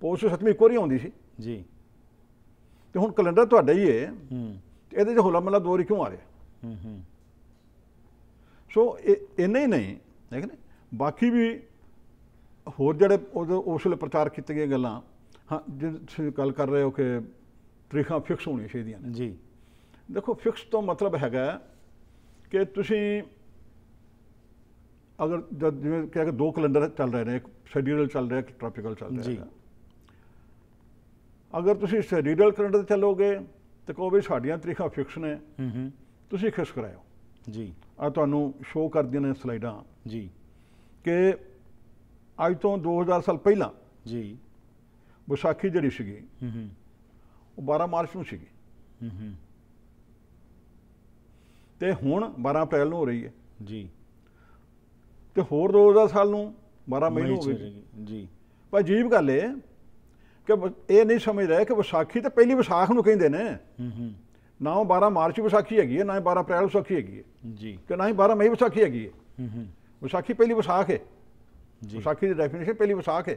[SPEAKER 2] ਪੋਸ ਸਤਮੀ ਇੱਕ ਵਾਰੀ ਆਉਂਦੀ ਸੀ ਜੀ ਤੇ ਹੁਣ ਕੈਲੰਡਰ ਤੁਹਾਡਾ ਹੀ ਹੈ ਇਹਦੇ 'ਚ ਹੋਲਾ ਮਹੱਲਾ ਦੋ ਵਾਰੀ ਕਿਉਂ ਆ
[SPEAKER 1] ਰਿਹਾ
[SPEAKER 2] ਸੋ ਇਹ ਇੰਨਾ ਹੀ ਨਹੀਂ ਠੀਕ ਨੇ ਬਾਕੀ ਵੀ ਹੋਰ ਜਿਹੜੇ ਉਸ ਵੇਲੇ ਪ੍ਰਚਾਰ ਕੀਤੇ ਗਏ ਗੱਲਾਂ ਹਾਂ ਜਿਸ ਗੱਲ ਕਰ ਰਹੇ ਹੋ ਕਿ ਤਰੀਖਾਂ ਫਿਕਸ ਹੋਣੀਆਂ ਚਾਹੀਦੀਆਂ ਨੇ ਜੀ ਦੇਖੋ ਫਿਕਸ ਤੋਂ ਮਤਲਬ ਹੈਗਾ ਕਿ ਤੁਸੀਂ ਅਗਰ ਜਿਵੇਂ ਕਿ ਅਗਰ ਦੋ ਕੈਲੰਡਰ ਚੱਲ ਰਹੇ ਨੇ ਇੱਕ ਸ਼ੈਡਿਊਲ ਚੱਲ ਰਿਹਾ ਇੱਕ ਟ੍ਰੋਪੀਕਲ ਚੱਲ ਰਿਹਾ ਹੈ ਅਗਰ ਤੁਸੀਂ ਸ਼ੈਡਿਊਲ ਕੈਲੰਡਰ ਤੇ ਚੱਲੋਗੇ ਤੇ ਕੋਈ ਵੀ ਸਾਡੀਆਂ ਤਰੀਖਾਂ ਫਿਕਸ ਨੇ ਹੂੰ ਹੂੰ ਤੁਸੀਂ ਖਿਸਕ ਰਹੇ ਹੋ ਜੀ ਆ ਤੁਹਾਨੂੰ ਸ਼ੋਅ ਕਰਦੀਆਂ ਨੇ ਸਲਾਈਡਾਂ ਜੀ ਕਿ ਅੱਜ ਤੋਂ 2000 ਸਾਲ ਪਹਿਲਾਂ ਜੀ ਵਿਸਾਖੀ ਜਿਹੜੀ ਸੀਗੀ ਹੂੰ ਹੂੰ ਉਹ 12 ਮਾਰਚ ਨੂੰ ਸੀਗੀ
[SPEAKER 3] ਹੂੰ
[SPEAKER 1] ਹੂੰ
[SPEAKER 2] ਤੇ ਹੁਣ 12 ਅਪ੍ਰੈਲ ਨੂੰ ਹੋ ਰਹੀ ਹੈ ਜੀ ਤੇ ਹੋਰ 2000 ਸਾਲ ਨੂੰ 12 ਮਈ ਨੂੰ ਹੋਵੇਗੀ ਜੀ ਪਰ ਅਜੀਬ ਗੱਲ ਹੈ ਕਿ ਇਹ ਨਹੀਂ ਸਮਝ ਰਿਹਾ ਕਿ ਵਿਸਾਖੀ ਤਾਂ ਪਹਿਲੀ ਵਿਸਾਖ ਨੂੰ ਕਹਿੰਦੇ ਨੇ
[SPEAKER 1] ਹੂੰ
[SPEAKER 3] ਹੂੰ
[SPEAKER 2] ਨਾ ਉਹ 12 ਮਾਰਚ ਵਿਸਾਖੀ ਹੈਗੀ ਹੈ ਨਾ 12 ਅਪ੍ਰੈਲ ਵਿਸਾਖੀ ਹੈਗੀ ਹੈ ਜੀ ਕਿ ਨਾ ਹੀ 12 ਮਈ ਵਿਸਾਖੀ ਹੈਗੀ ਹੈ ਹੂੰ ਹੂੰ ਵਿਸਾਖੀ ਪਹਿਲੀ ਵਿਸਾਖ ਹੈ ਜੀ ਵਿਸਾਖੀ ਦੀ ਡੈਫੀਨੇਸ਼ਨ ਪਹਿਲੀ ਵਿਸਾਖ ਹੈ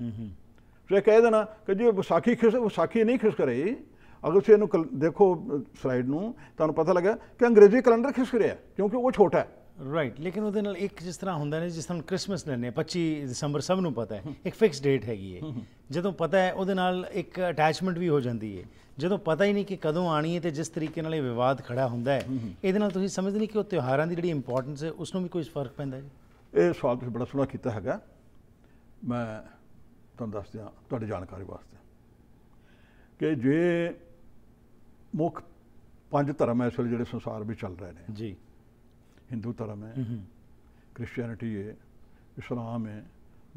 [SPEAKER 2] ਹੂੰ ਹੂੰ ਸੋ ਕਹਿ ਦੇਣਾ ਕਿ ਜੇ ਵਿਸਾਖੀ ਖਿਸ ਵਿਸਾਖੀ ਨਹੀਂ ਖਿਸ ਕਰੇ ਅਗਰ ਤੁਸੀਂ ਇਹਨੂੰ ਦੇਖੋ ਸਲਾਈਡ ਨੂੰ ਤੁਹਾਨੂੰ ਪਤਾ ਲੱਗਾ ਕਿ ਅੰਗਰੇਜ਼ੀ ਕੈਲੰਡਰ ਖਿਸਕ ਰਿਹਾ ਕਿਉਂਕਿ ਉਹ ਛੋਟਾ ਹੈ
[SPEAKER 1] ਰਾਈਟ ਲੇਕਿਨ ਉਹਦੇ ਨਾਲ ਇੱਕ ਜਿਸ ਤਰ੍ਹਾਂ ਹੁੰਦਾ ਨੇ ਜਿਸ ਤਰ੍ਹਾਂ ਕ੍ਰਿਸਮਸ ਲੈਨੇ 25 ਦਸੰਬਰ ਸਭ ਨੂੰ ਪਤਾ ਹੈ ਇੱਕ ਫਿਕਸ ਡੇਟ ਹੈਗੀ ਹੈ ਜਦੋਂ ਪਤਾ ਹੈ ਉਹਦੇ ਨਾਲ ਇੱਕ ਅਟੈਚਮੈਂਟ ਵੀ ਹੋ ਜਾਂਦੀ ਹੈ ਜਦੋਂ ਪਤਾ ਹੀ ਨਹੀਂ ਕਿ ਕਦੋਂ ਆਣੀ ਹੈ ਤੇ ਜਿਸ ਤਰੀਕੇ ਨਾਲ ਇਹ ਵਿਵਾਦ ਖੜਾ ਹੁੰਦਾ ਹੈ ਇਹਦੇ ਨਾਲ ਤੁਸੀਂ ਸਮਝ ਨਹੀਂ ਕਿ ਉਹ ਤਿਉਹਾਰਾਂ ਦੀ ਜਿਹੜੀ ਇੰਪੋਰਟੈਂਸ ਹੈ ਉਸ ਨੂੰ
[SPEAKER 2] ਵੀ ਕੋਈ ਫਰਕ ਪੈਂਦਾ ਹੈ ਇਹ ਸਵਾਲ ਤੁਸੀਂ ਬੜਾ ਸੋਹਣਾ ਕੀਤਾ ਹੈਗਾ ਮੈਂ ਤੁਹਾਨੂੰ ਦੱਸ ਦਿਆਂ ਤੁਹਾਡੀ ਜਾਣਕਾਰੀ ਵਾਸਤੇ ਕਿ ਜੇ ਮੁੱਖ ਪੰਜ ਧਰਮ ਐਸੇ ਜਿਹੜੇ ਸੰਸਾਰ ਵਿੱਚ ਚੱਲ ਰਹੇ ਨੇ ਜੀ हिंदू धर्म है क्रिश्चियनिटी है ਇਸਲਾਮ ਹੈ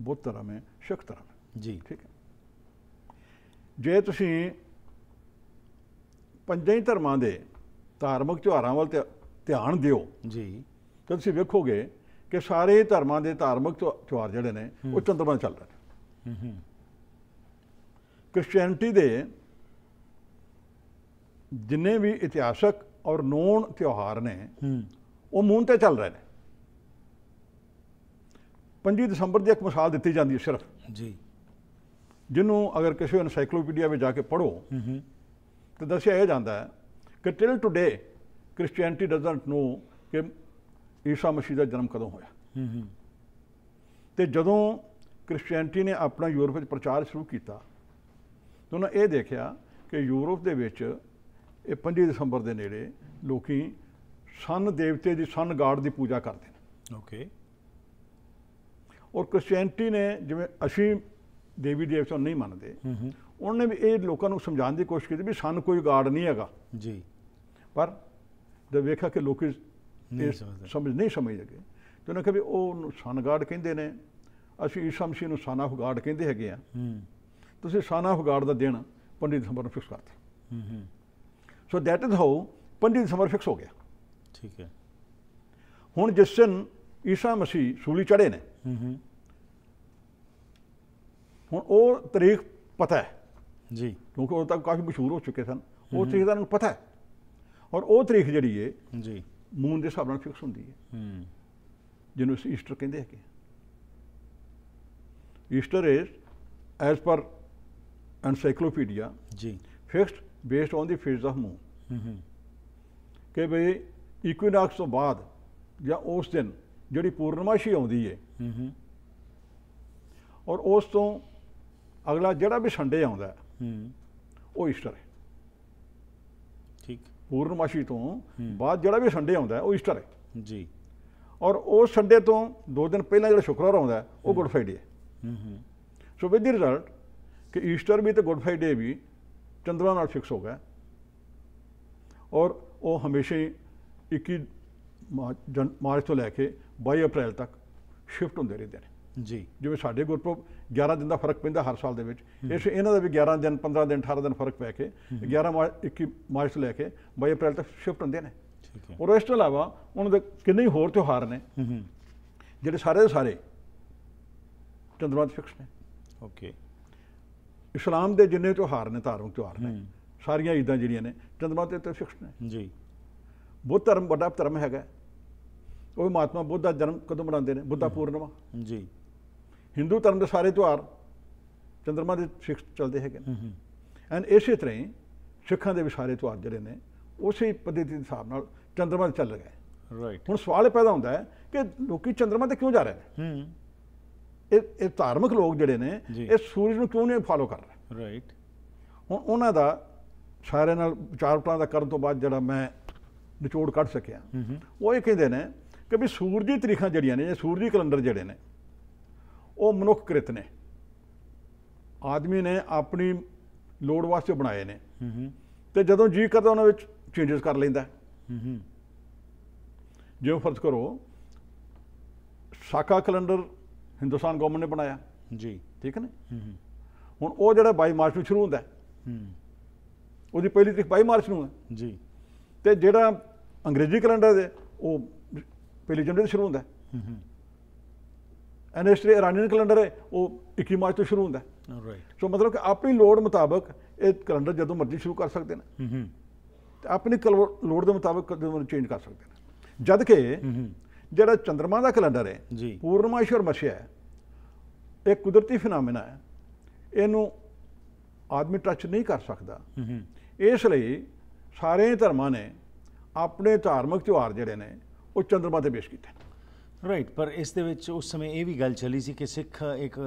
[SPEAKER 2] ਬੁੱਧ ਧਰਮ ਹੈ ਸਿੱਖ ਧਰਮ ਹੈ ਜੀ ਠੀਕ ਹੈ ਜੇ ਤੁਸੀਂ ਪੰਜਾਂ ਹੀ ਧਰਮਾਂ ਦੇ ਧਾਰਮਿਕ ਤਿਉਹਾਰਾਂ ਵੱਲ ਧਿਆਨ ਦਿਓ ਜੀ ਤਾਂ ਤੁਸੀਂ ਵੇਖੋਗੇ ਕਿ ਸਾਰੇ ਧਰਮਾਂ ਦੇ ਧਾਰਮਿਕ ਤਿਉਹਾਰ ਜਿਹੜੇ ਨੇ ਉਹ ਚੰਦਰਮਾ ਚੱਲ
[SPEAKER 1] ਰਹੇ ਨੇ
[SPEAKER 2] ਕ੍ਰਿਸਚੀਅਨਿਟੀ ਦੇ ਜਿੰਨੇ ਵੀ ਇਤਿਹਾਸਕ ਔਰ ਨੋਨ ਤਿਉਹਾਰ ਨੇ ਉਹ ਮੂਨ ਤੇ ਚੱਲ ਰਹੇ ਨੇ 25 ਦਸੰਬਰ ਦੀ ਇੱਕ ਮਿਸਾਲ ਦਿੱਤੀ ਜਾਂਦੀ ਹੈ ਸਿਰਫ ਜੀ ਜਿਹਨੂੰ ਅਗਰ ਕਿਸੇ ਐਨਸਾਈਕਲੋਪੀਡੀਆ ਵਿੱਚ ਜਾ ਕੇ ਪੜੋ ਹੂੰ ਹੂੰ ਤੇ ਦੱਸਿਆ ਇਹ ਜਾਂਦਾ ਹੈ ਕਿ till today Christianity doesn't know ਕਿ ਈਸਾ ਮਸੀਹ ਦਾ ਜਨਮ ਕਦੋਂ
[SPEAKER 3] ਹੋਇਆ
[SPEAKER 2] ਤੇ ਜਦੋਂ ਕ੍ਰਿਸਚੀਅਨਿਟੀ ਨੇ ਆਪਣਾ ਯੂਰਪ ਵਿੱਚ ਪ੍ਰਚਾਰ ਸ਼ੁਰੂ ਕੀਤਾ ਤਾਂ ਉਹਨਾਂ ਇਹ ਦੇਖਿਆ ਕਿ ਯੂਰਪ ਦੇ ਵਿੱਚ ਇਹ 25 ਦਸੰਬਰ ਦੇ ਨੇੜੇ ਲੋਕੀ ਸਨ ਦੇਵਤੇ ਦੀ ਸਨ ਗਾਡ ਦੀ ਪੂਜਾ ਕਰਦੇ
[SPEAKER 1] ਨੇ ਓਕੇ
[SPEAKER 2] ਔਰ ਕ੍ਰਿਸਚੀਅਨਟੀ ਨੇ ਜਿਵੇਂ ਅਸੀਂ ਦੇਵੀ ਦੇਵਤਾ ਨਹੀਂ ਮੰਨਦੇ ਉਹਨਾਂ ਨੇ ਵੀ ਇਹ ਲੋਕਾਂ ਨੂੰ ਸਮਝਾਉਣ ਦੀ ਕੋਸ਼ਿਸ਼ ਕੀਤੀ ਵੀ ਸਨ ਕੋਈ ਗਾਡ ਨਹੀਂ ਹੈਗਾ ਜੀ ਪਰ ਜਦ ਵੇਖਿਆ ਕਿ ਲੋਕੀ ਸਮਝ ਨਹੀਂ ਲਗੇ ਤੇ ਉਹਨਾਂ ਕਹਿੰਦੇ ਉਹ ਸਨ ਗਾਡ ਕਹਿੰਦੇ ਨੇ ਅਸੀਂ ਈਸਾ ਮਸੀਹ ਨੂੰ ਸਨ ਆਫ ਗਾਡ ਕਹਿੰਦੇ ਹੈਗੇ ਆ ਤੁਸੀਂ ਸਨ ਆਫ ਗਾਡ ਦਾ ਦਿਨ 15 ਦਸੰਬਰ ਨੂੰ ਫਿਕਸ
[SPEAKER 1] ਕਰਤਾ
[SPEAKER 2] ਸੋ ਦੈਟ ਇਜ਼ ਹਾਊ 15 ਦਸੰਬਰ ਫਿਕਸ ਹੋ ਗਿਆ ਠੀਕ ਹੈ ਹੁਣ ਜਿਸ ਦਿਨ ਈਸਾ ਮਸੀਹ ਸੂਲੀ ਚੜੇ ਨੇ ਹੂੰ ਹੁਣ ਉਹ ਤਾਰੀਖ ਪਤਾ ਹੈ ਜੀ ਕਿਉਂਕਿ ਉਹ ਤਾਂ ਕਾਫੀ ਮਸ਼ਹੂਰ ਹੋ ਚੁੱਕੇ ਸਨ ਉਹ ਤਰੀਕ ਦਾ ਨੂੰ ਪਤਾ ਹੈ ਔਰ ਉਹ ਤਰੀਕ ਜਿਹੜੀ ਹੈ ਜੀ ਮੂਨ ਦੇ ਹਿਸਾਬ ਨਾਲ ਫਿਕਸ ਹੁੰਦੀ ਹੈ ਹੂੰ ਜਿਹਨੂੰ ਅਸੀਂ ਈਸਟਰ ਕਹਿੰਦੇ ਹੈਗੇ ਈਸਟਰ ਇਸ ਐਸ ਪਰ ਐਨਸਾਈਕਲੋਪੀਡੀਆ ਜੀ fixed based on the phase of moon ਹੂੰ ਕਿ ਭਈ ਇਕੁਇਨੋਕਸ ਤੋਂ ਬਾਅਦ ਜਾਂ ਉਸ ਦਿਨ ਜਿਹੜੀ ਪੂਰਨਮਾਸ਼ੀ ਆਉਂਦੀ ਹੈ ਔਰ ਉਸ ਤੋਂ ਅਗਲਾ ਜਿਹੜਾ ਵੀ ਸੰਡੇ ਆਉਂਦਾ ਹੈ ਉਹ ਈਸਟਰ ਹੈ ਠੀਕ ਪੂਰਨਮਾਸ਼ੀ ਤੋਂ ਬਾਅਦ ਜਿਹੜਾ ਵੀ ਸੰਡੇ ਆਉਂਦਾ ਉਹ ਈਸਟਰ ਹੈ ਜੀ ਔਰ ਉਸ ਸੰਡੇ ਤੋਂ ਦੋ ਦਿਨ ਪਹਿਲਾਂ ਜਿਹੜਾ ਸ਼ੁੱਕਰਵਾਰ ਆਉਂਦਾ ਉਹ ਗੁੱਡ ਫਰਾਈਡੇ ਹੈ ਸੋ ਵਿਦ ਦੀ ਰਿਜ਼ਲਟ ਕਿ ਈਸਟਰ ਵੀ ਤੇ ਗੁੱਡ ਫਰਾਈਡੇ ਵੀ ਚੰਦਰਾ ਨਾਲ ਫਿਕਸ ਹੋ ਗਿਆ ਔਰ ਉਹ ਹਮੇਸ਼ਾ ਹੀ 21 ਮਾਰਚ ਤੋਂ ਲੈ ਕੇ 22 ਅਪ੍ਰੈਲ ਤੱਕ ਸ਼ਿਫਟ ਹੁੰਦੇ ਰਹਿੰਦੇ ਨੇ ਜੀ ਜਿਵੇਂ ਸਾਡੇ ਗਰੁੱਪ 11 ਦਿਨ ਦਾ ਫਰਕ ਪੈਂਦਾ ਹਰ ਸਾਲ ਦੇ ਵਿੱਚ ਇਸ ਇਹਨਾਂ ਦਾ ਵੀ 11 ਦਿਨ 15 ਦਿਨ 18 ਦਿਨ ਫਰਕ ਪੈ ਕੇ 11 ਮਾਰਚ 21 ਮਾਰਚ ਤੋਂ ਲੈ ਕੇ 22 ਅਪ੍ਰੈਲ ਤੱਕ ਸ਼ਿਫਟ ਹੁੰਦੇ ਨੇ ਠੀਕ ਔਰ ਇਸ ਤੋਂ ਇਲਾਵਾ ਉਹਨਾਂ ਦੇ ਕਿੰਨੇ ਹੋਰ ਤਿਉਹਾਰ ਨੇ ਜਿਹੜੇ ਸਾਰੇ ਦੇ ਸਾਰੇ ਚੰਦਰਮਾ ਫਿਕਸ ਨੇ ਓਕੇ ਇਸਲਾਮ ਦੇ ਜਿੰਨੇ ਤਿਉਹਾਰ ਨੇ ਧਾਰਮਿਕ ਤਿਉਹਾਰ ਨੇ ਸਾਰੀਆਂ ਇਦਾਂ ਜਿਹੜੀਆਂ ਨੇ ਚੰਦਰਮਾ ਤੇ ਫਿਕਸ ਨੇ ਜੀ ਬੁੱਧ ਧਰਮ ਵੱਡਾ ਧਰਮ ਹੈਗਾ ਉਹ ਮਹਾਤਮਾ ਬੁੱਧ ਦਾ ਜਨਮ ਕਦੋਂ ਮਨਾਉਂਦੇ ਨੇ ਬੁੱਧਾ ਪੂਰਨਮਾ ਜੀ ਹਿੰਦੂ ਧਰਮ ਦੇ ਸਾਰੇ ਤਿਉਹਾਰ ਚੰਦਰਮਾ ਦੇ ਸਿੱਖ ਚੱਲਦੇ ਹੈਗੇ ਨੇ ਐਂਡ ਇਸੇ ਤਰ੍ਹਾਂ ਹੀ ਸਿੱਖਾਂ ਦੇ ਵੀ ਸਾਰੇ ਤਿਉਹਾਰ ਜਿਹੜੇ ਨੇ ਉਸੇ ਪਦਿਤੀ ਦੇ ਹਿਸਾਬ ਨਾਲ ਚੰਦਰਮਾ ਤੇ ਚੱਲ
[SPEAKER 3] ਗਏ ਰਾਈਟ
[SPEAKER 2] ਹੁਣ ਸਵਾਲ ਪੈਦਾ ਹੁੰਦਾ ਹੈ ਕਿ ਲੋਕੀ ਚੰਦਰਮਾ ਤੇ ਕਿਉਂ ਜਾ ਰਹੇ ਨੇ ਹੂੰ ਇਹ ਇਹ ਧਾਰਮਿਕ ਲੋਕ ਜਿਹੜੇ ਨੇ ਇਹ ਸੂਰਜ ਨੂੰ ਕਿਉਂ ਨਹੀਂ ਫਾਲੋ ਕਰ
[SPEAKER 3] ਰਹੇ ਰਾਈਟ
[SPEAKER 2] ਹੁਣ ਉਹਨਾਂ ਦਾ ਸਾਰਿਆਂ ਨਾਲ ਵਿਚਾਰ ਪਟਾਂ ਦਾ ਕਰਨ ਤੋਂ ਬਾਅਦ ਜਿਹੜਾ ਮੈਂ ਨਿਚੋੜ ਕੱਢ ਸਕਿਆ ਉਹ ਇਹ ਕਹਿੰਦੇ ਨੇ ਕਿ ਵੀ ਸੂਰਜੀ ਤਰੀਖਾਂ ਜਿਹੜੀਆਂ ਨੇ ਜਾਂ ਸੂਰਜੀ ਕੈਲੰਡਰ ਜਿਹੜੇ ਨੇ ਉਹ ਮਨੁੱਖ ਕ੍ਰਿਤ ਨੇ ਆਦਮੀ ਨੇ ਆਪਣੀ ਲੋੜ ਵਾਸਤੇ ਬਣਾਏ ਨੇ ਤੇ ਜਦੋਂ ਜੀ ਕਰਦਾ ਉਹਨਾਂ ਵਿੱਚ ਚੇਂਜਸ ਕਰ ਲੈਂਦਾ ਜੇ ਫਰਜ਼ ਕਰੋ ਸਾਕਾ ਕੈਲੰਡਰ ਹਿੰਦੁਸਤਾਨ ਗਵਰਨਮੈਂਟ ਨੇ ਬਣਾਇਆ ਜੀ ਠੀਕ ਨੇ ਹੁਣ ਉਹ ਜਿਹੜਾ 22 ਮਾਰਚ ਨੂੰ ਸ਼ੁਰੂ ਹੁੰਦਾ ਉਹਦੀ ਪਹਿਲੀ ਤਰੀਕ 22 ਮਾਰਚ ਨੂੰ ਹੈ ਜੀ ਤੇ ਜਿਹੜਾ ਅੰਗਰੇਜ਼ੀ ਕੈਲੰਡਰ ਹੈ ਉਹ ਪਹਿਲੀ ਜਨਵਰੀ ਤੋਂ ਸ਼ੁਰੂ ਹੁੰਦਾ ਹੈ ਐਨਐਸਟੀ ਇਰਾਨੀਅਨ ਕੈਲੰਡਰ ਹੈ ਉਹ 21 ਮਾਰਚ ਤੋਂ ਸ਼ੁਰੂ ਹੁੰਦਾ ਹੈ ਰਾਈਟ ਸੋ ਮਤਲਬ ਕਿ ਆਪਣੀ ਲੋੜ ਮੁਤਾਬਕ ਇਹ ਕੈਲੰਡਰ ਜਦੋਂ ਮਰਜ਼ੀ ਸ਼ੁਰੂ ਕਰ ਸਕਦੇ ਨੇ ਹੂੰ ਆਪਣੀ ਲੋੜ ਦੇ ਮੁਤਾਬਕ ਕਦੋਂ ਚੇਂਜ ਕਰ ਸਕਦੇ ਨੇ ਜਦ ਕਿ ਜਿਹੜਾ ਚੰ드ਰਮਾ ਦਾ ਕੈਲੰਡਰ ਹੈ ਜੀ ਪੂਰਨਮਾਸ਼ੀ ਔਰ ਮਸ਼ਿਆ ਹੈ ਇਹ ਕੁਦਰਤੀ ਫੀਨਾਮਿਨਾ ਹੈ ਇਹਨੂੰ ਆਦਮੀ ਟੱਚ ਨਹੀਂ ਕਰ ਸਕਦਾ ਇਸ ਲਈ ਸਾਰੇ ਧਰਮਾਂ ਨੇ ਆਪਣੇ ਧਾਰਮਿਕ ਤਿਉਹਾਰ ਜਿਹੜੇ ਨੇ ਉਹ ਚੰਦਰਮਾ ਤੇ ਪੇਸ਼ ਕੀਤੇ
[SPEAKER 1] ਰਾਈਟ ਪਰ ਇਸ ਦੇ ਵਿੱਚ ਉਸ ਸਮੇਂ ਇਹ ਵੀ ਗੱਲ ਚੱਲੀ ਸੀ ਕਿ ਸਿੱਖ ਇੱਕ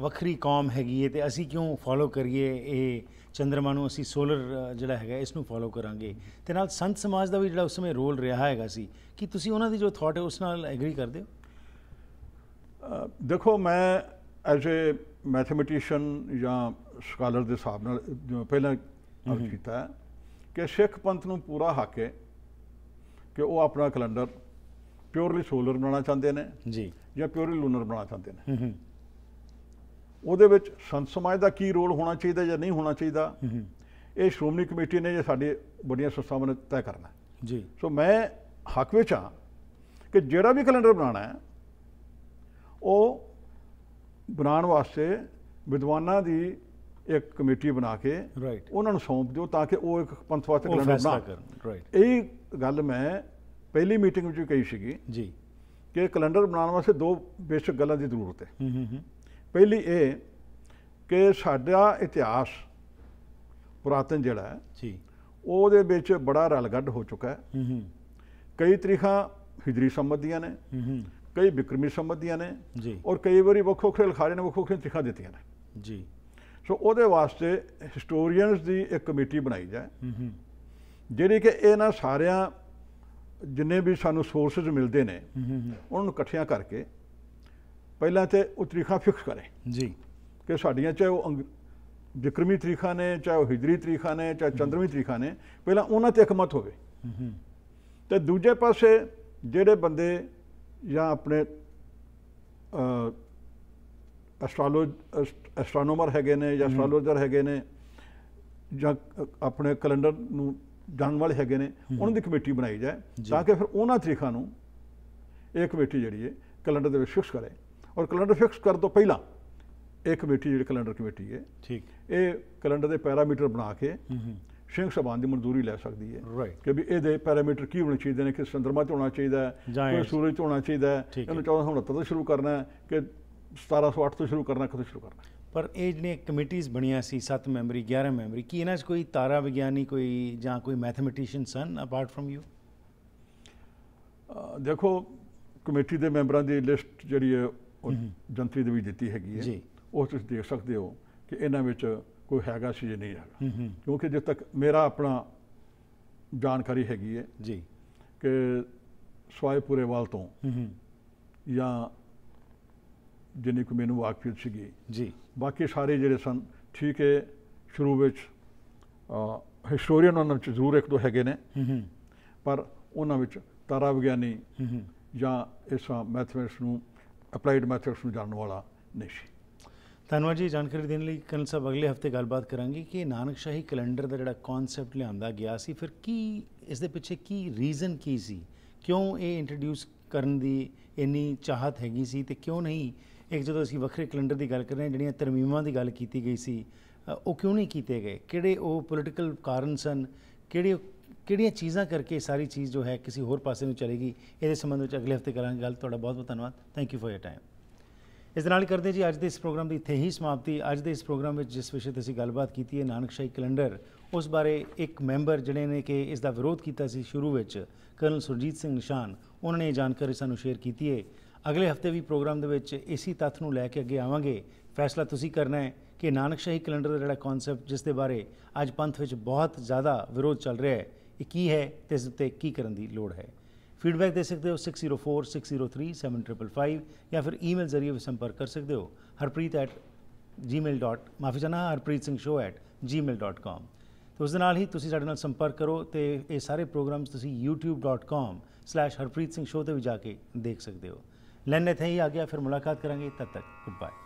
[SPEAKER 1] ਵੱਖਰੀ ਕੌਮ ਹੈਗੀ ਹੈ ਤੇ ਅਸੀਂ ਕਿਉਂ ਫੋਲੋ ਕਰੀਏ ਇਹ ਚੰਦਰਮਾ ਨੂੰ ਅਸੀਂ ਸੋਲਰ ਜਿਹੜਾ ਹੈਗਾ ਇਸ ਨੂੰ ਫੋਲੋ ਕਰਾਂਗੇ ਤੇ ਨਾਲ ਸੰਤ ਸਮਾਜ ਦਾ ਵੀ ਜਿਹੜਾ ਉਸ ਸਮੇਂ ਰੋਲ ਰਿਹਾ ਹੈਗਾ ਸੀ ਕਿ ਤੁਸੀਂ ਉਹਨਾਂ ਦੀ ਜੋ ਥਾਟ ਹੈ ਉਸ ਨਾਲ ਐਗਰੀ ਕਰਦੇ
[SPEAKER 2] ਹੋ ਦੇਖੋ ਮੈਂ ਐਜ਼ ਅ ਮੈਥਮੈਟੀਸ਼ੀਅਨ ਜਾਂ ਸਕਾਲਰ ਦੇ ਹਿਸਾਬ ਨਾਲ ਪਹਿਲਾਂ ਅਰਥ ਕੀਤਾ ਹੈ ਕਿ ਸਿੱਖ ਪੰਥ ਨੂੰ ਪੂਰਾ ਹੱਕ ਹੈ ਕਿ ਉਹ ਆਪਣਾ ਕੈਲੰਡਰ ਪਿਓਰਲੀ ਸੋਲਰ ਬਣਾਉਣਾ ਚਾਹੁੰਦੇ ਨੇ ਜੀ ਜਾਂ ਪਿਓਰਲੀ ਲੂਨਰ ਬਣਾਉਣਾ ਚਾਹੁੰਦੇ ਨੇ ਉਹਦੇ ਵਿੱਚ ਸੰਤ ਸਮਾਜ ਦਾ ਕੀ ਰੋਲ ਹੋਣਾ ਚਾਹੀਦਾ ਜਾਂ ਨਹੀਂ ਹੋਣਾ ਚਾਹੀਦਾ ਇਹ ਸ਼੍ਰੋਮਣੀ ਕਮੇਟੀ ਨੇ ਜਾਂ ਸਾਡੇ ਵੱਡੀਆਂ ਸੰਸਥਾਵਾਂ ਨੇ ਤੈਅ ਕਰਨਾ ਜੀ ਸੋ ਮੈਂ ਹੱਕ ਵਿੱਚ ਹਾਂ ਕਿ ਜਿਹੜਾ ਵੀ ਕੈਲੰਡਰ ਬਣਾਉਣਾ ਹੈ ਉਹ ਬਣਾਉਣ ਵਾਸਤੇ ਵਿਦਵਾਨਾਂ ਦੀ ਇੱਕ ਕਮੇਟੀ ਬਣਾ ਕੇ ਰਾਈਟ ਉਹਨਾਂ ਨੂੰ ਸੌਂਪ ਦਿਓ ਤਾਂ ਕਿ ਉਹ ਇੱਕ ਪੰਥ ਵਾਸਤੇ ਕੈਲੰਡਰ ਬਣਾ ਕਰਨ ਰਾਈਟ ਇਹ ਗੱਲ ਮੈਂ ਪਹਿਲੀ ਮੀਟਿੰਗ ਵਿੱਚ ਕਹੀ ਸੀਗੀ ਜੀ ਕਿ ਕੈਲੰਡਰ ਬਣਾਉਣ ਵਾਸਤੇ ਦੋ ਬੇਸ਼ਕ ਗੱਲਾਂ ਦੀ ਜ਼ਰੂਰਤ ਹੈ ਹੂੰ ਹੂੰ ਪਹਿਲੀ ਇਹ ਕਿ ਸਾਡਾ ਇਤਿਹਾਸ ਪੁਰਾਤਨ ਜਿਹੜਾ ਹੈ ਜੀ ਉਹਦੇ ਵਿੱਚ ਬੜਾ ਰਲਗੱਡ ਹੋ ਚੁੱਕਾ ਹੈ ਹੂੰ ਹੂੰ ਕਈ ਤਰੀਖਾਂ ਹਿਜਰੀ ਸੰਮਤ ਦੀਆਂ ਨੇ ਹੂੰ ਹੂੰ ਕਈ ਬਿਕਰਮੀ ਸੰਮਤ ਦੀਆਂ ਨੇ ਜੀ ਔਰ ਕਈ ਵਾਰੀ ਵੱਖੋ ਵੱਖਰੇ ਲਖਾਰੇ ਨੇ ਵੱਖੋ ਵੱਖਰੀਆਂ ਤਰੀਖਾਂ ਦਿੱਤੀਆਂ ਨੇ ਜੀ ਸੋ ਉਹਦੇ ਵਾਸਤੇ ਹਿਸਟੋਰੀਅਨਸ ਦੀ ਇੱਕ ਕਮੇਟੀ ਬਣਾਈ ਜਾਏ ਜਿਹੜੀ ਕਿ ਇਹਨਾਂ ਸਾਰਿਆਂ ਜਿੰਨੇ ਵੀ ਸਾਨੂੰ ਸੋਰਸਸ ਮਿਲਦੇ ਨੇ ਉਹਨਾਂ ਨੂੰ ਇਕੱਠਿਆਂ ਕਰਕੇ ਪਹਿਲਾਂ ਤੇ ਉਹ ਤਰੀਖਾਂ ਫਿਕਸ ਕਰੇ ਜੀ ਕਿ ਸਾਡੀਆਂ ਚਾਹੇ ਉਹ ਵਿਕਰਮੀ ਤਰੀਖਾਂ ਨੇ ਚਾਹੇ ਉਹ ਹਿਜਰੀ ਤਰੀਖਾਂ ਨੇ ਚਾਹੇ ਚੰਦਰਮੀ ਤਰੀਖਾਂ ਨੇ ਪਹਿਲਾਂ ਉਹਨਾਂ ਤੇ ਇਕਮਤ ਹੋਵੇ ਤੇ ਦੂਜੇ ਪਾਸੇ ਜਿਹੜੇ ਬੰਦੇ ਜਾਂ ਆਪਣੇ ਐਸਟ੍ਰੋਲੋਜ ਐਸਟ੍ਰੋਨੋਮਰ ਹੈਗੇ ਨੇ ਜਾਂ ਐਸਟ੍ਰੋਲੋਜਰ ਹੈਗੇ ਨੇ ਜਾਂ ਆਪਣੇ ਕੈਲੰਡਰ ਨੂੰ ਜਾਣਨ ਵਾਲੇ ਹੈਗੇ ਨੇ ਉਹਨਾਂ ਦੀ ਕਮੇਟੀ ਬਣਾਈ ਜਾਏ ਤਾਂ ਕਿ ਫਿਰ ਉਹਨਾਂ ਤਰੀਕਾਂ ਨੂੰ ਇਹ ਕਮੇਟੀ ਜਿਹੜੀ ਹੈ ਕੈਲੰਡਰ ਦੇ ਵਿੱਚ ਫਿਕਸ ਕਰੇ ਔਰ ਕੈਲੰਡਰ ਫਿਕਸ ਕਰਨ ਤੋਂ ਪਹਿਲਾਂ ਇਹ ਕਮੇਟੀ ਜਿਹੜੀ ਕੈਲੰਡਰ ਕਮੇਟੀ ਹੈ ਠੀਕ ਇਹ ਕੈਲੰਡਰ ਦੇ ਪੈਰਾਮੀਟਰ ਬਣਾ ਕੇ ਸਿੰਘ ਸਭਾ ਦੀ ਮਨਜ਼ੂਰੀ ਲੈ ਸਕਦੀ ਹੈ ਕਿ ਵੀ ਇਹਦੇ ਪੈਰਾਮੀਟਰ ਕੀ ਹੋਣੇ ਚਾਹੀਦੇ ਨੇ ਕਿ ਸੰਦਰਮਾ ਚ ਹੋਣਾ ਚਾਹੀਦਾ ਹੈ ਕੋਈ ਸੂਰਜ ਚ ਹੋਣਾ ਚਾਹੀਦਾ ਹੈ ਇਹਨੂੰ 1469 ਤੋਂ ਸ਼ੁਰੂ ਕਰਨਾ ਹੈ ਕਿ 1700 ਤੋਂ ਸ਼ੁਰੂ ਕਰਨਾ ਕਦੋਂ ਸ਼ੁਰੂ ਕਰਨਾ
[SPEAKER 1] ਪਰ ਇਹ ਜਿਹੜੀਆਂ ਕਮੇਟੀਆਂ ਬਣੀਆਂ ਸੀ 7 ਮੈਂਬਰੀ 11 ਮੈਂਬਰੀ ਕੀ ਇਹਨਾਂ 'ਚ ਕੋਈ ਤਾਰਾ ਵਿਗਿਆਨੀ ਕੋਈ
[SPEAKER 2] ਜਾਂ ਕੋਈ ਮੈਥਮੈਟੀਸ਼ੀਅਨ ਸਨ ਅਪਾਰਟ ਫਰਮ ਯੂ ਦੇਖੋ ਕਮੇਟੀ ਦੇ ਮੈਂਬਰਾਂ ਦੀ ਲਿਸਟ ਜਿਹੜੀ ਹੈ ਉਹ ਜੰਤਰੀ ਦੇ ਵੀ ਦਿੱਤੀ ਹੈਗੀ ਹੈ ਜੀ ਉਹ ਤੁਸੀਂ ਦੇਖ ਸਕਦੇ ਹੋ ਕਿ ਇਹਨਾਂ ਵਿੱਚ ਕੋਈ ਹੈਗਾ ਸੀ ਜਾਂ ਨਹੀਂ ਹੈਗਾ ਕਿਉਂਕਿ ਜਿੱਦ ਤੱਕ ਮੇਰਾ ਆਪਣਾ ਜਾਣਕਾਰੀ ਹੈਗੀ ਹੈ ਜੀ ਕਿ ਸਵਾਏ ਪੂਰੇਵਾਲ ਤੋਂ ਜਾਂ ਜਿੰਨੀ ਕੁ ਮੈਨੂੰ ਵਾਕਫੀਅਤ ਸੀਗੀ ਜੀ ਬਾਕੀ ਸਾਰੇ ਜਿਹੜੇ ਸਨ ਠੀਕ ਹੈ ਸ਼ੁਰੂ ਵਿੱਚ ਹਿਸਟੋਰੀਅਨ ਉਹਨਾਂ ਵਿੱਚ ਜ਼ਰੂਰ ਇੱਕ ਦੋ ਹੈਗੇ ਨੇ ਪਰ ਉਹਨਾਂ ਵਿੱਚ ਤਾਰਾ ਵਿਗਿਆਨੀ ਜਾਂ ਇਸ ਮੈਥਮੈਟਿਕਸ ਨੂੰ ਅਪਲਾਈਡ ਮੈਥਮੈਟਿਕਸ ਨੂੰ ਜਾਣਨ ਵਾਲਾ ਨਹੀਂ ਸੀ ਧੰਨਵਾਦ
[SPEAKER 1] ਜੀ ਜਾਣਕਾਰੀ ਦੇਣ ਲਈ ਕਰਨ ਸਾਹਿਬ ਅਗਲੇ ਹਫਤੇ ਗੱਲਬਾਤ ਕਰਾਂਗੇ ਕਿ ਨਾਨਕਸ਼ਾਹੀ ਕੈਲੰਡਰ ਦਾ ਜਿਹੜਾ ਕਨਸੈਪਟ ਲਿਆਂਦਾ ਗਿਆ ਸੀ ਫਿਰ ਕੀ ਇਸ ਦੇ ਪਿੱਛੇ ਕੀ ਰੀਜ਼ਨ ਕੀ ਸੀ ਕਿਉਂ ਇਹ ਇੰਟਰੋਡਿਊਸ ਕਰਨ ਦੀ ਇੰਨੀ ਚਾਹਤ ਹੈਗੀ ਸੀ ਤੇ ਕਿਉਂ ਨਹੀਂ ਇੱਕ ਜਦੋਂ ਅਸੀਂ ਵੱਖਰੇ ਕੈਲੰਡਰ ਦੀ ਗੱਲ ਕਰ ਰਹੇ ਹਾਂ ਜਿਹੜੀਆਂ ਤਰਮੀਮਾਂ ਦੀ ਗੱਲ ਕੀਤੀ ਗਈ ਸੀ ਉਹ ਕਿਉਂ ਨਹੀਂ ਕੀਤੇ ਗਏ ਕਿਹੜੇ ਉਹ ਪੋਲਿਟੀਕਲ ਕਾਰਨ ਸਨ ਕਿਹੜੇ ਕਿਹੜੀਆਂ ਚੀਜ਼ਾਂ ਕਰਕੇ ਸਾਰੀ ਚੀਜ਼ ਜੋ ਹੈ ਕਿਸੇ ਹੋਰ ਪਾਸੇ ਨੂੰ ਚਲੇਗੀ ਇਹਦੇ ਸੰਬੰਧ ਵਿੱਚ ਅਗਲੇ ਹਫਤੇ ਕਰਾਂਗੇ ਗੱਲ ਤੁਹਾਡਾ ਬਹੁਤ ਬਹੁਤ ਧੰਨਵਾਦ thank you for your time ਇਸ ਦੇ ਨਾਲ ਕਰਦੇ ਜੀ ਅੱਜ ਦੇ ਇਸ ਪ੍ਰੋਗਰਾਮ ਦੀ ਇੱਥੇ ਹੀ ਸਮਾਪਤੀ ਅੱਜ ਦੇ ਇਸ ਪ੍ਰੋਗਰਾਮ ਵਿੱਚ ਜਿਸ ਵਿਸ਼ੇ ਤੇ ਅਸੀਂ ਗੱਲਬਾਤ ਕੀਤੀ ਹੈ ਨਾਨਕਸ਼ਾਹੀ ਕੈਲੰਡਰ ਉਸ ਬਾਰੇ ਇੱਕ ਮੈਂਬਰ ਜਿਹੜੇ ਨੇ ਕਿ ਇਸ ਦਾ ਵਿਰੋਧ ਕੀਤਾ ਸੀ ਸ਼ੁਰੂ ਵਿੱਚ ਕਰਨਲ ਸੁਰਜੀਤ ਸਿੰਘ ਨਿਸ਼ਾਨ ਉਹਨਾਂ ਨੇ ਇਹ ਜਾਣਕਾਰੀ ਸਾਨੂੰ ਸ਼ੇਅਰ ਕੀਤੀ ਹੈ ਅਗਲੇ ਹਫਤੇ ਵੀ ਪ੍ਰੋਗਰਾਮ ਦੇ ਵਿੱਚ ਇਸੇ ਤੱਥ ਨੂੰ ਲੈ ਕੇ ਅੱਗੇ ਆਵਾਂਗੇ ਫੈਸਲਾ ਤੁਸੀਂ ਕਰਨਾ ਹੈ ਕਿ ਨਾਨਕਸ਼ਾਹੀ ਕੈਲੰਡਰ ਦਾ ਜਿਹੜਾ ਕਨਸੈਪਟ ਜਿਸ ਦੇ ਬਾਰੇ ਅੱਜ ਪੰਥ ਵਿੱਚ ਬਹੁਤ ਜ਼ਿਆਦਾ ਵਿਰੋਧ ਚੱਲ ਰਿਹਾ ਹੈ ਇਹ ਕੀ ਹੈ ਤੇ ਇਸ ਉੱਤੇ ਕੀ ਕਰਨ ਦੀ ਲੋੜ ਹੈ ਫੀਡਬੈਕ ਦੇ ਸਕਦੇ ਹੋ 6046037555 ਜਾਂ ਫਿਰ ਈਮੇਲ ਜ਼ਰੀਏ ਵੀ ਸੰਪਰਕ ਕਰ ਸਕਦੇ ਹੋ harpreet@gmail. ਮਾਫੀ ਚਾਹਨਾ harpreetsingshowat@gmail.com ਤੇ ਉਸ ਦੇ ਨਾਲ ਹੀ ਤੁਸੀਂ ਸਾਡੇ ਨਾਲ ਸੰਪਰਕ ਕਰੋ ਤੇ ਇਹ ਸਾਰੇ ਪ੍ਰੋਗਰਾਮਸ ਤੁਸੀਂ youtubecom ਤੇ ਵੀ ਜਾ ਕੇ ਦੇਖ ਸਕਦੇ ਹੋ ਲੈਣੇ थे ही आ गया फिर मुलाकात करेंगे तब तक गुड बाय